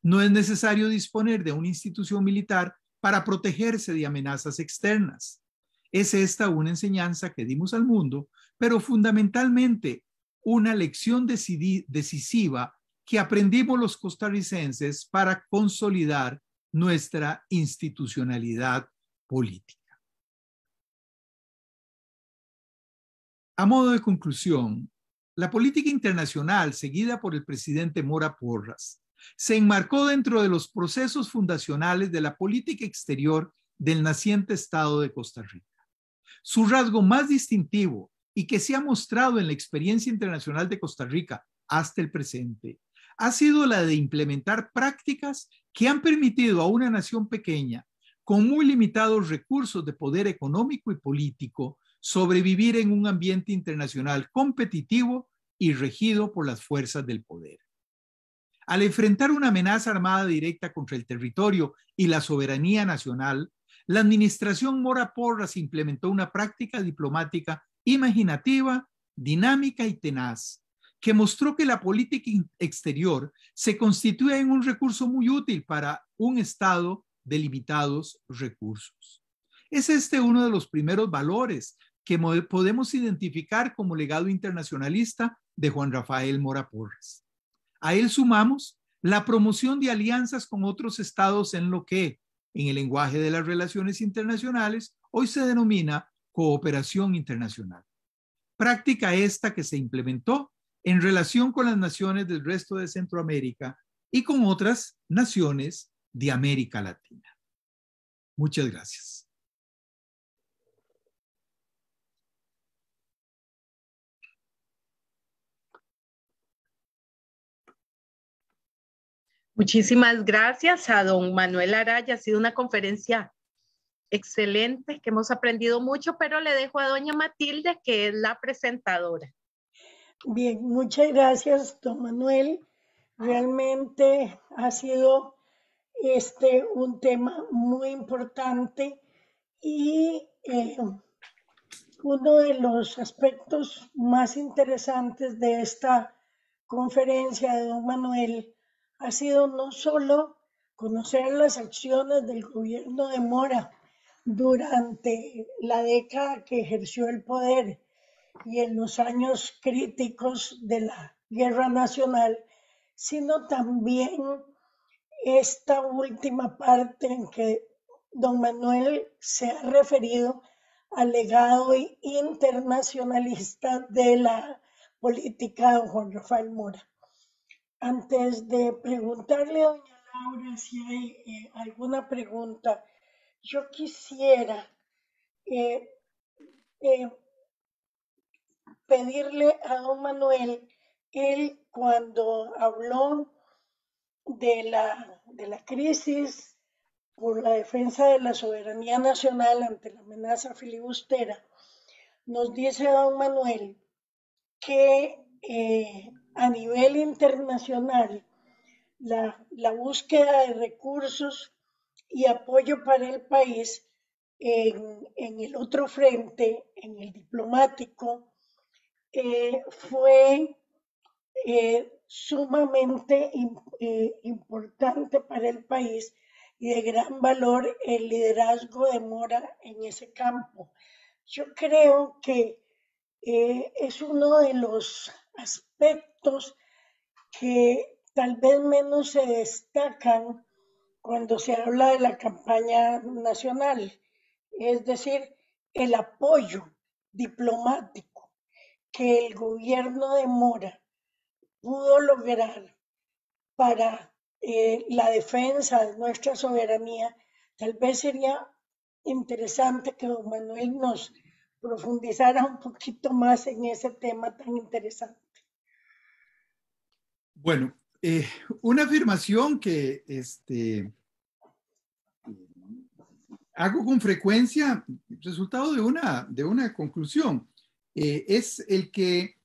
no es necesario disponer de una institución militar para protegerse de amenazas externas. Es esta una enseñanza que dimos al mundo, pero fundamentalmente una lección decisiva que aprendimos los costarricenses para consolidar nuestra institucionalidad política. A modo de conclusión, la política internacional seguida por el presidente Mora Porras se enmarcó dentro de los procesos fundacionales de la política exterior del naciente Estado de Costa Rica. Su rasgo más distintivo y que se ha mostrado en la experiencia internacional de Costa Rica hasta el presente ha sido la de implementar prácticas que han permitido a una nación pequeña, con muy limitados recursos de poder económico y político, sobrevivir en un ambiente internacional competitivo y regido por las fuerzas del poder. Al enfrentar una amenaza armada directa contra el territorio y la soberanía nacional, la administración Mora Porras implementó una práctica diplomática imaginativa, dinámica y tenaz, que mostró que la política exterior se constituye en un recurso muy útil para un Estado de limitados recursos. Es este uno de los primeros valores que podemos identificar como legado internacionalista de Juan Rafael Mora Porras. A él sumamos la promoción de alianzas con otros estados en lo que, en el lenguaje de las relaciones internacionales, hoy se denomina cooperación internacional. Práctica esta que se implementó en relación con las naciones del resto de Centroamérica y con otras naciones de América Latina. Muchas gracias. Muchísimas gracias a don Manuel Araya. Ha sido una conferencia Excelente, que hemos aprendido mucho, pero le dejo a doña Matilde, que es la presentadora. Bien, muchas gracias, don Manuel. Realmente ha sido este un tema muy importante y eh, uno de los aspectos más interesantes de esta conferencia de don Manuel ha sido no solo conocer las acciones del gobierno de Mora, durante la década que ejerció el poder y en los años críticos de la guerra nacional, sino también esta última parte en que don Manuel se ha referido al legado internacionalista de la política de Juan Rafael Mora. Antes de preguntarle a doña Laura si hay eh, alguna pregunta, yo quisiera eh, eh, pedirle a don Manuel, él cuando habló de la, de crisis por la defensa de la soberanía nacional ante la amenaza filibustera, nos dice don Manuel que eh, a nivel internacional la, la búsqueda de recursos y apoyo para el país en, el otro frente, en el diplomático, eh, fue eh, sumamente eh, importante para el país y de gran valor el liderazgo de Mora en ese campo. Yo creo que es uno de los aspectos que tal vez menos se destacan cuando se habla de la campaña nacional, es decir, el apoyo diplomático que el gobierno de Mora pudo lograr para eh, la defensa de nuestra soberanía, tal vez sería interesante que don Manuel nos profundizara un poquito más en ese tema tan interesante. Bueno, eh, una afirmación que este, hago con frecuencia, resultado de una, de una conclusión, eh, es el que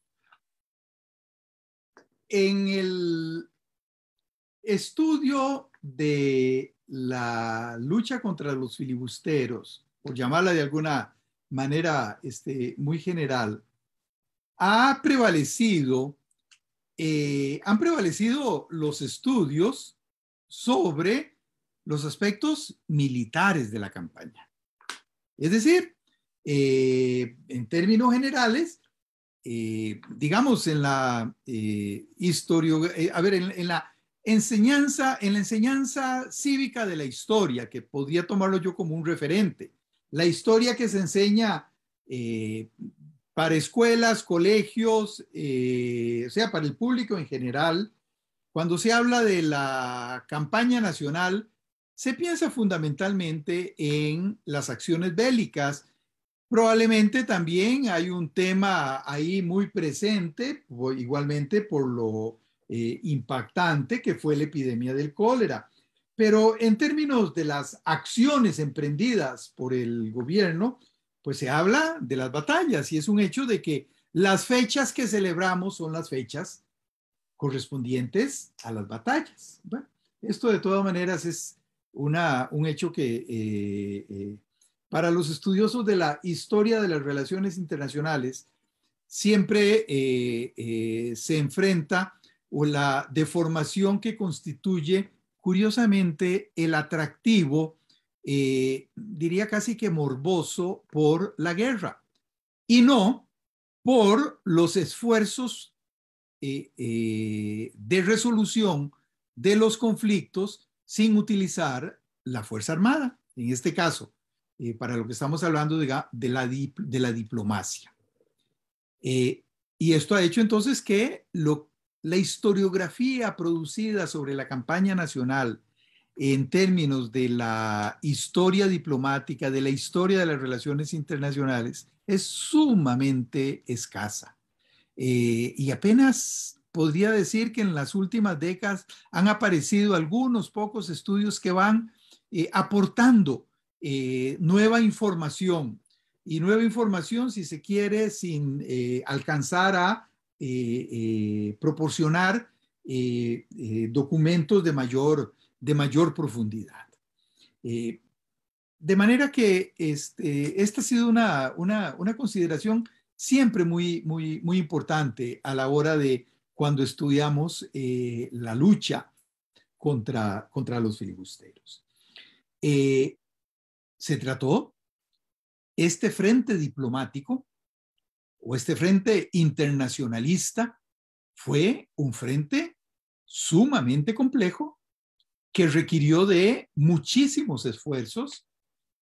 en el estudio de la lucha contra los filibusteros, por llamarla de alguna manera este, muy general, ha prevalecido eh, han prevalecido los estudios sobre los aspectos militares de la campaña. Es decir, eh, en términos generales, eh, digamos en la historia, a ver, en, la enseñanza, en la enseñanza cívica de la historia, que podría tomarlo yo como un referente, la historia que se enseña para escuelas, colegios, eh, o sea, para el público en general, cuando se habla de la campaña nacional, se piensa fundamentalmente en las acciones bélicas. Probablemente también hay un tema ahí muy presente, igualmente por lo eh, impactante que fue la epidemia del cólera. Pero en términos de las acciones emprendidas por el gobierno, pues se habla de las batallas y es un hecho de que las fechas que celebramos son las fechas correspondientes a las batallas. esto de todas maneras es un hecho que eh, eh, para los estudiosos de la historia de las relaciones internacionales siempre eh, se enfrenta o la deformación que constituye curiosamente el atractivo eh, diría casi que morboso por la guerra y no por los esfuerzos eh, eh, de resolución de los conflictos sin utilizar la Fuerza Armada, en este caso, para lo que estamos hablando de, la, de la, diplomacia. y esto ha hecho entonces que la historiografía producida sobre la campaña nacional en términos de la historia diplomática, de la historia de las relaciones internacionales, es sumamente escasa. Eh, y apenas podría decir que en las últimas décadas han aparecido algunos pocos estudios que van eh, aportando eh, nueva información. Y nueva información, si se quiere, sin alcanzar a proporcionar documentos de mayor de mayor profundidad. Eh, de manera que este, esta ha sido una, consideración siempre muy, muy, muy importante a la hora de cuando estudiamos eh, la lucha contra, contra los filibusteros. Eh, se trató este frente diplomático o este frente internacionalista fue un frente sumamente complejo que requirió de muchísimos esfuerzos,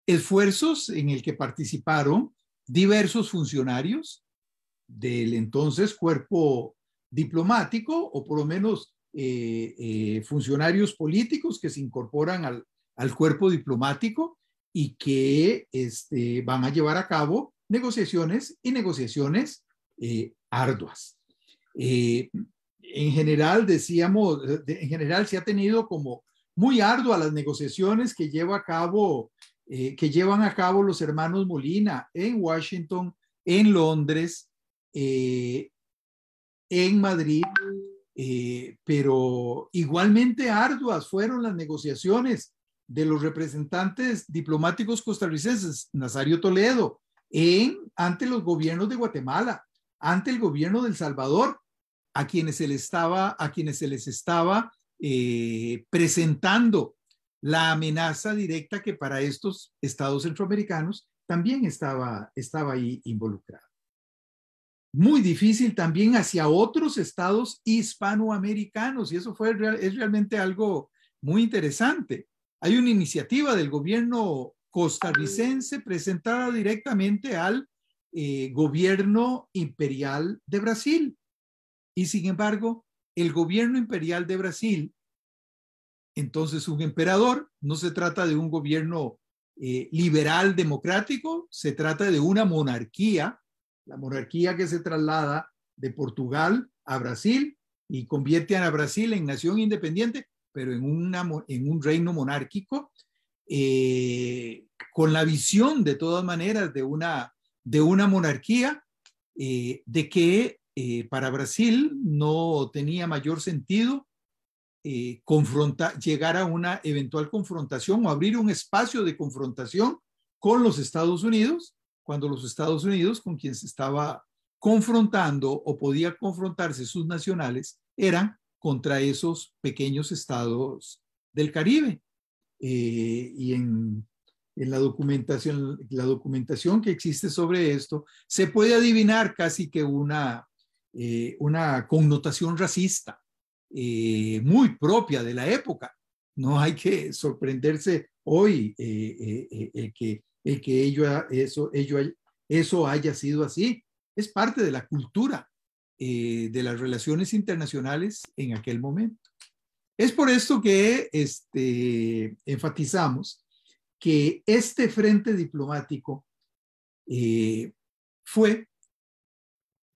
esfuerzos en el que participaron diversos funcionarios del entonces cuerpo diplomático o por lo menos eh, eh, funcionarios políticos que se incorporan al, cuerpo diplomático y que este, van a llevar a cabo negociaciones y negociaciones eh, arduas. en general, decíamos, en general se ha tenido como muy arduas las negociaciones que, lleva a cabo, eh, que llevan a cabo los hermanos Molina en Washington, en Londres, eh, en Madrid, eh, pero igualmente arduas fueron las negociaciones de los representantes diplomáticos costarricenses, Nazario Toledo, ante los gobiernos de Guatemala, ante el gobierno del Salvador, a quienes estaba, a quienes se les estaba eh, presentando la amenaza directa que para estos estados centroamericanos también estaba, estaba ahí involucrada. Muy difícil también hacia otros estados hispanoamericanos, y eso fue, es realmente algo muy interesante. Hay una iniciativa del gobierno costarricense presentada directamente al eh, gobierno imperial de Brasil. Y sin embargo, el gobierno imperial de Brasil entonces un emperador, no se trata de un gobierno eh, liberal democrático, se trata de una monarquía, la monarquía que se traslada de Portugal a Brasil y convierte a Brasil en nación independiente, pero en, un reino monárquico, eh, con la visión de todas maneras de una, monarquía, eh, de que para Brasil no tenía mayor sentido eh, llegar a una eventual confrontación o abrir un espacio de confrontación con los Estados Unidos, cuando los Estados Unidos, con quien se estaba confrontando o podía confrontarse sus nacionales, eran contra esos pequeños estados del Caribe. Eh, y en, la, documentación, la documentación que existe sobre esto, se puede adivinar casi que una, eh, una connotación racista eh, muy propia de la época. No hay que sorprenderse hoy eh, eh, que, que eso, ello, eso haya sido así. Es parte de la cultura de las relaciones internacionales en aquel momento. Es por esto que este, enfatizamos que este frente diplomático fue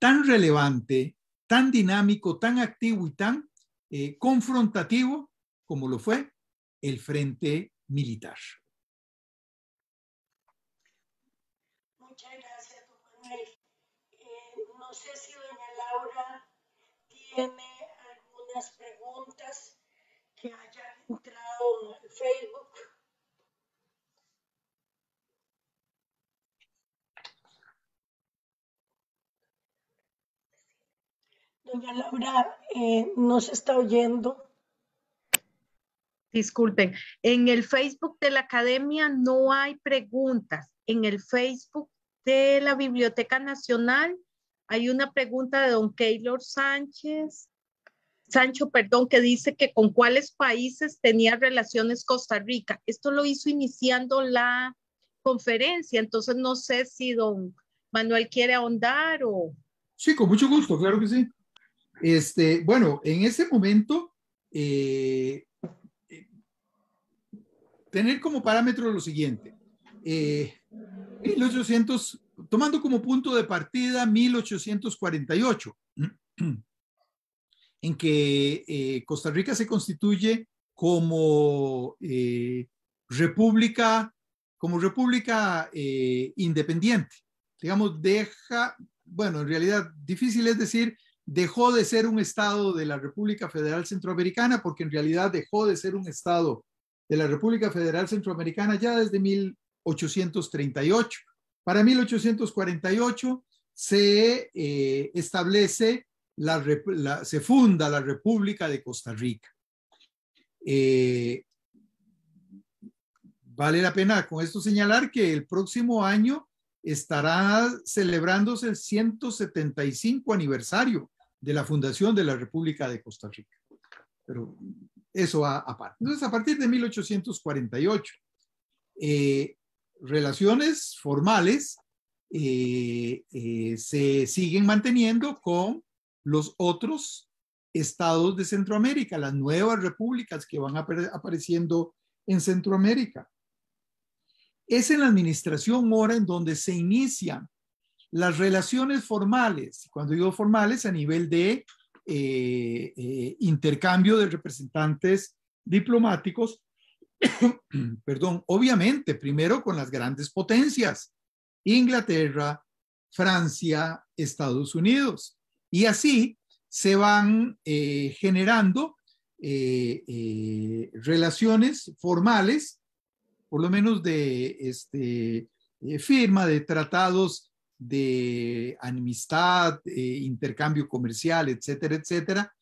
tan relevante, tan dinámico, tan activo y tan eh, confrontativo como lo fue el frente militar. Muchas gracias, don Manuel. Eh, no sé si doña Laura tiene algunas preguntas que hayan entrado en Facebook. Doña Laura, eh, no se está oyendo. Disculpen, en el Facebook de la academia no hay preguntas. En el Facebook de la Biblioteca Nacional hay una pregunta de don Keylor Sánchez, Sancho, perdón, que dice que con cuáles países tenía relaciones Costa Rica. Esto lo hizo iniciando la conferencia, entonces no sé si don Manuel quiere ahondar o... Sí, con mucho gusto, claro que sí. Este, bueno, en ese momento, eh, eh, tener como parámetro lo siguiente. 1800, eh, tomando como punto de partida 1848, en que Costa Rica se constituye como república, como república independiente. Digamos, deja, bueno, en realidad difícil es decir dejó de ser un estado de la República Federal Centroamericana, porque en realidad dejó de ser un estado de la República Federal Centroamericana ya desde 1838. Para 1848 se eh, establece, la, se funda la República de Costa Rica. Eh, vale la pena con esto señalar que el próximo año estará celebrándose el 175 aniversario de la fundación de la República de Costa Rica. Pero eso aparte. Entonces, a partir de 1848, eh, relaciones formales eh, eh, se siguen manteniendo con los otros estados de Centroamérica, las nuevas repúblicas que van apareciendo en Centroamérica. Es en la administración ahora en donde se inician las relaciones formales, cuando digo formales, a nivel de eh, eh, intercambio de representantes diplomáticos, (coughs) perdón, obviamente, primero con las grandes potencias, Inglaterra, Francia, Estados Unidos. Y así se van eh, generando relaciones formales, por lo menos de este, firma de tratados de amistad, eh, intercambio comercial, etcétera, etcétera,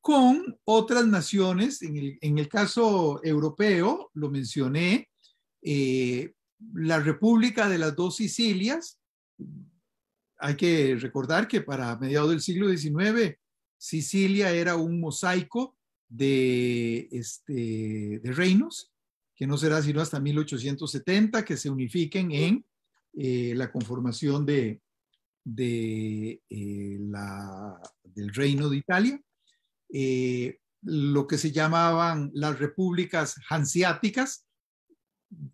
con otras naciones. En el, en el caso europeo, lo mencioné, eh, la República de las dos Sicilias, hay que recordar que para mediados del siglo XIX, Sicilia era un mosaico de, este, de reinos, que no será sino hasta 1870, que se unifiquen en eh, la conformación eh, del Reino de Italia, eh, lo que se llamaban las repúblicas hanseáticas,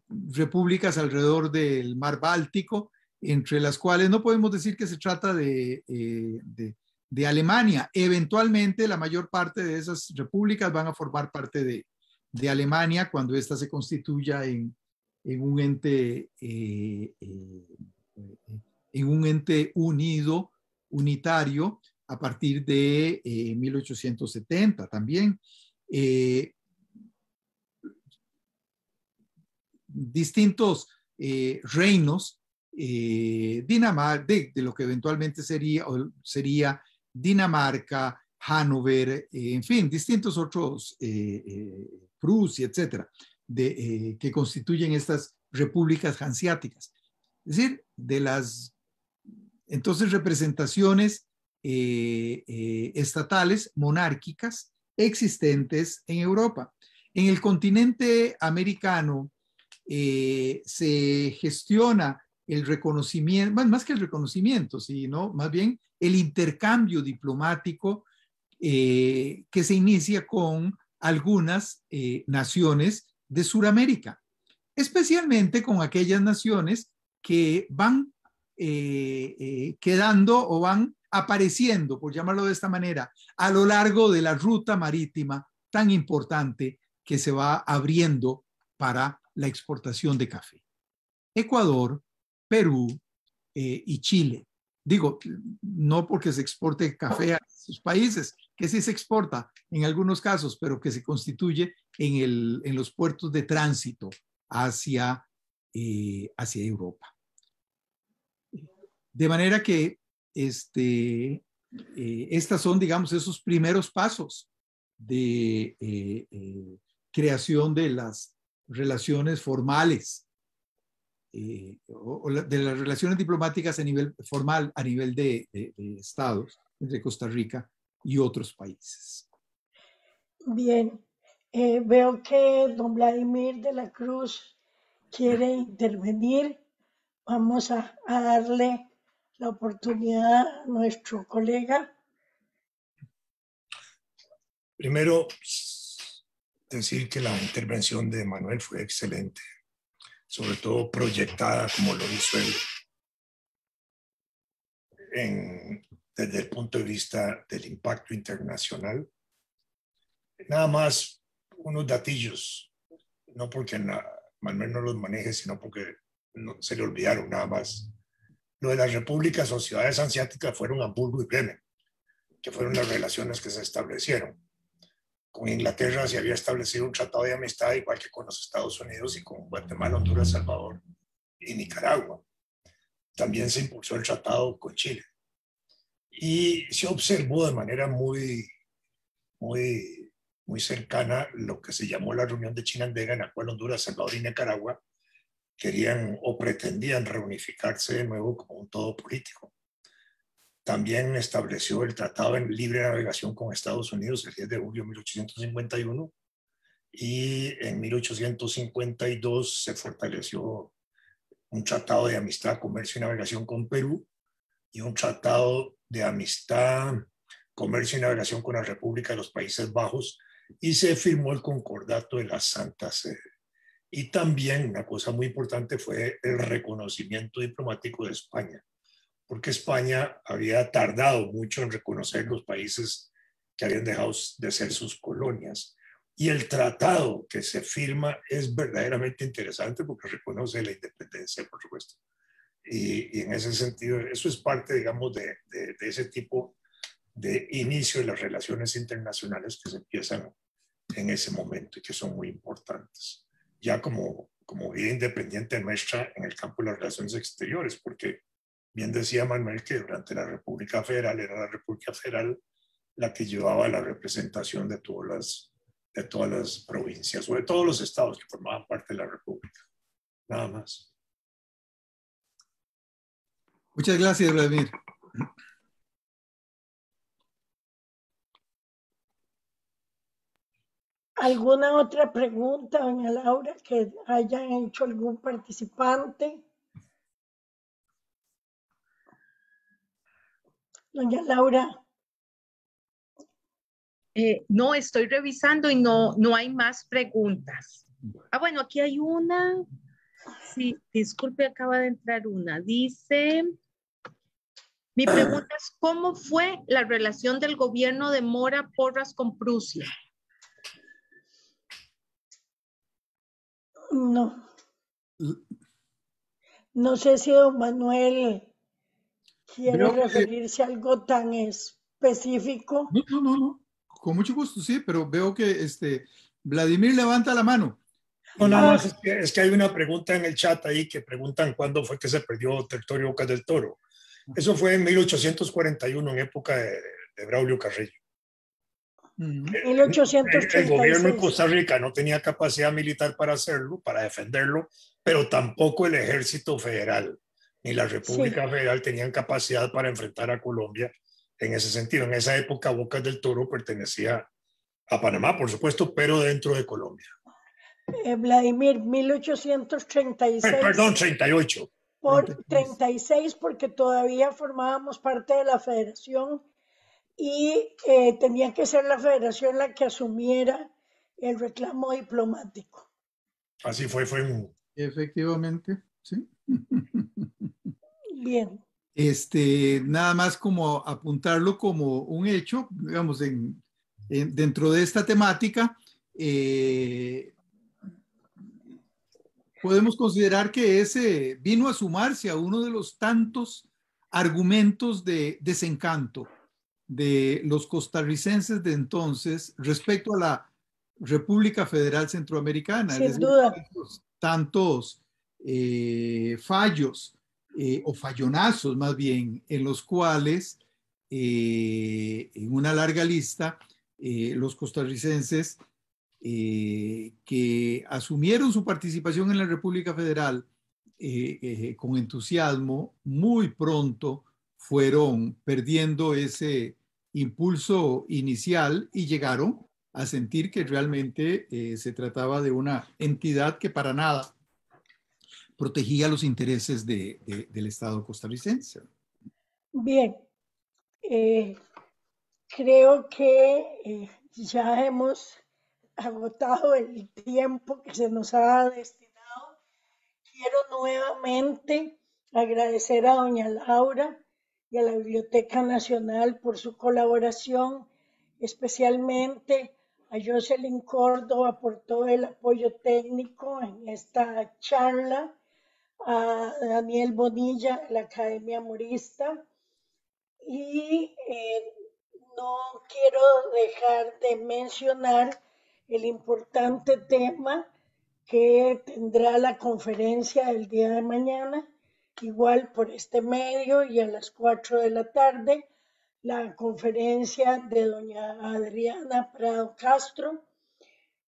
repúblicas alrededor del mar Báltico, entre las cuales no podemos decir que se trata de, de Alemania. Eventualmente la mayor parte de esas repúblicas van a formar parte de, Alemania cuando ésta se constituya en, en un ente, eh, eh, en un ente unido, unitario, a partir de 1870 eh, también. distintos reinos, Dinamarca, de, lo que eventualmente sería, sería Dinamarca, Hanover, en fin, distintos otros, Prusia, etcétera. Eh, que constituyen estas repúblicas hanseáticas. Es decir, de las entonces representaciones eh, eh, estatales monárquicas existentes en Europa. En el continente americano se gestiona el reconocimiento, más que el reconocimiento, sino más bien el intercambio diplomático que se inicia con algunas naciones de Sudamérica, especialmente con aquellas naciones que van eh, eh, quedando o van apareciendo, por llamarlo de esta manera, a lo largo de la ruta marítima tan importante que se va abriendo para la exportación de café. Ecuador, Perú eh, y Chile. Digo, no porque se exporte café a sus países, que sí se exporta en algunos casos, pero que se constituye en, los puertos de tránsito hacia, eh, hacia Europa. De manera que este, eh, estas son, digamos, esos primeros pasos de eh, creación de las relaciones formales eh, de las relaciones diplomáticas a nivel formal, a nivel de, estados entre Costa Rica y otros países. Bien, eh, veo que don Vladimir de la Cruz quiere intervenir. Vamos a darle la oportunidad a nuestro colega. Primero, decir que la intervención de Manuel fue excelente sobre todo proyectada como lo hizo él desde el punto de vista del impacto internacional. Nada más unos datillos, no porque na, Manuel no los maneje, sino porque no, se le olvidaron nada más. Lo de las repúblicas o ciudades asiáticas fueron Hamburgo y Bremen, que fueron las relaciones que se establecieron con Inglaterra se había establecido un tratado de amistad igual que con los Estados Unidos y con Guatemala, Honduras, Salvador y Nicaragua. También se impulsó el tratado con Chile. Y se observó de manera muy, muy, muy cercana lo que se llamó la reunión de Chinandega, en la cual Honduras, Salvador y Nicaragua querían o pretendían reunificarse de nuevo como un todo político. También estableció el Tratado de Libre Navegación con Estados Unidos el 10 de julio de 1851 y en 1852 se fortaleció un tratado de amistad, comercio y navegación con Perú y un tratado de amistad, comercio y navegación con la República de los Países Bajos y se firmó el concordato de la Santa Sede. Y también una cosa muy importante fue el reconocimiento diplomático de España porque España había tardado mucho en reconocer los países que habían dejado de ser sus colonias. Y el tratado que se firma es verdaderamente interesante porque reconoce la independencia, por supuesto. Y, en ese sentido, eso es parte, digamos, de, ese tipo de inicio de las relaciones internacionales que se empiezan en ese momento y que son muy importantes. Ya como, como vida independiente nuestra en el campo de las relaciones exteriores, porque Bien decía Manuel que durante la República Federal era la República Federal la que llevaba la representación de todas las, de todas provincias o de todos los estados que formaban parte de la República. Nada más. Muchas gracias, Vladimir. ¿Alguna otra pregunta, doña Laura, que hayan hecho algún participante? doña Laura. Eh, no, estoy revisando y no, no hay más preguntas. Ah, bueno, aquí hay una. Sí, disculpe, acaba de entrar una. Dice, mi pregunta es, ¿cómo fue la relación del gobierno de Mora Porras con Prusia? No. No sé si don Manuel quiere referirse a algo tan específico. No, no, no, Con mucho gusto, sí, pero veo que este Vladimir levanta la mano. No, nada más es, que, hay una pregunta en el chat ahí que preguntan cuándo fue que se perdió Territorio Bocas del Toro. Eso fue en 1841, en época de, Braulio Carrillo. Eh, el, gobierno de Costa Rica no tenía capacidad militar para hacerlo, para defenderlo, pero tampoco el ejército federal ni la República Federal tenían capacidad para enfrentar a Colombia en ese sentido. En esa época Bocas del Toro pertenecía a Panamá, por supuesto, pero dentro de Colombia. Eh, Vladimir, 1836. perdón, 38. Por 36, porque todavía formábamos parte de la federación y eh, tenía que ser la federación la que asumiera el reclamo diplomático. Así fue, fue un... Efectivamente, sí. Bien. Este, nada más como apuntarlo como un hecho, digamos, en, dentro de esta temática, eh, podemos considerar que ese vino a sumarse a uno de los tantos argumentos de desencanto de los costarricenses de entonces respecto a la República Federal Centroamericana. Sin duda. Tantos eh, fallos eh, o fallonazos más bien, en los cuales, eh, en una larga lista, los costarricenses que asumieron su participación en la República Federal con entusiasmo, muy pronto fueron perdiendo ese impulso inicial y llegaron a sentir que realmente se trataba de una entidad que para nada protegía los intereses del Estado costarricense. Bien, eh, creo que eh, ya hemos agotado el tiempo que se nos ha destinado. Quiero nuevamente agradecer a doña Laura y a la Biblioteca Nacional por su colaboración, especialmente a Jocelyn Córdoba por todo el apoyo técnico en esta charla a Daniel Bonilla, la Academia Morista. Y eh, no quiero dejar de mencionar el importante tema que tendrá la conferencia del día de mañana, igual por este medio y a las 4 de la tarde, la conferencia de doña Adriana Prado Castro,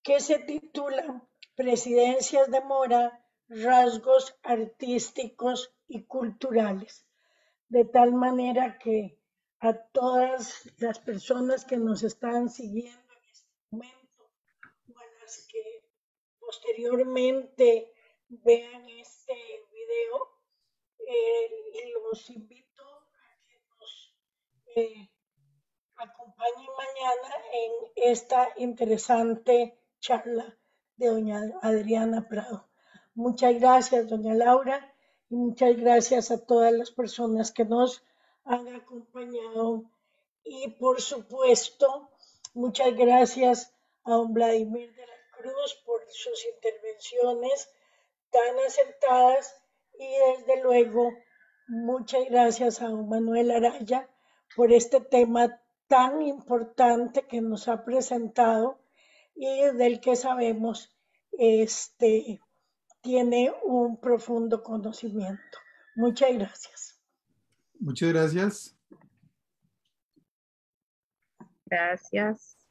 que se titula Presidencias de Mora, rasgos artísticos y culturales, de tal manera que a todas las personas que nos están siguiendo en este momento o a las que posteriormente vean este video, eh, los invito a que nos eh, acompañen mañana en esta interesante charla de doña Adriana Prado. Muchas gracias, doña Laura, y muchas gracias a todas las personas que nos han acompañado. Y por supuesto, muchas gracias a don Vladimir de la Cruz por sus intervenciones tan acertadas y desde luego muchas gracias a don Manuel Araya por este tema tan importante que nos ha presentado y del que sabemos este, tiene un profundo conocimiento. Muchas gracias. Muchas gracias. Gracias.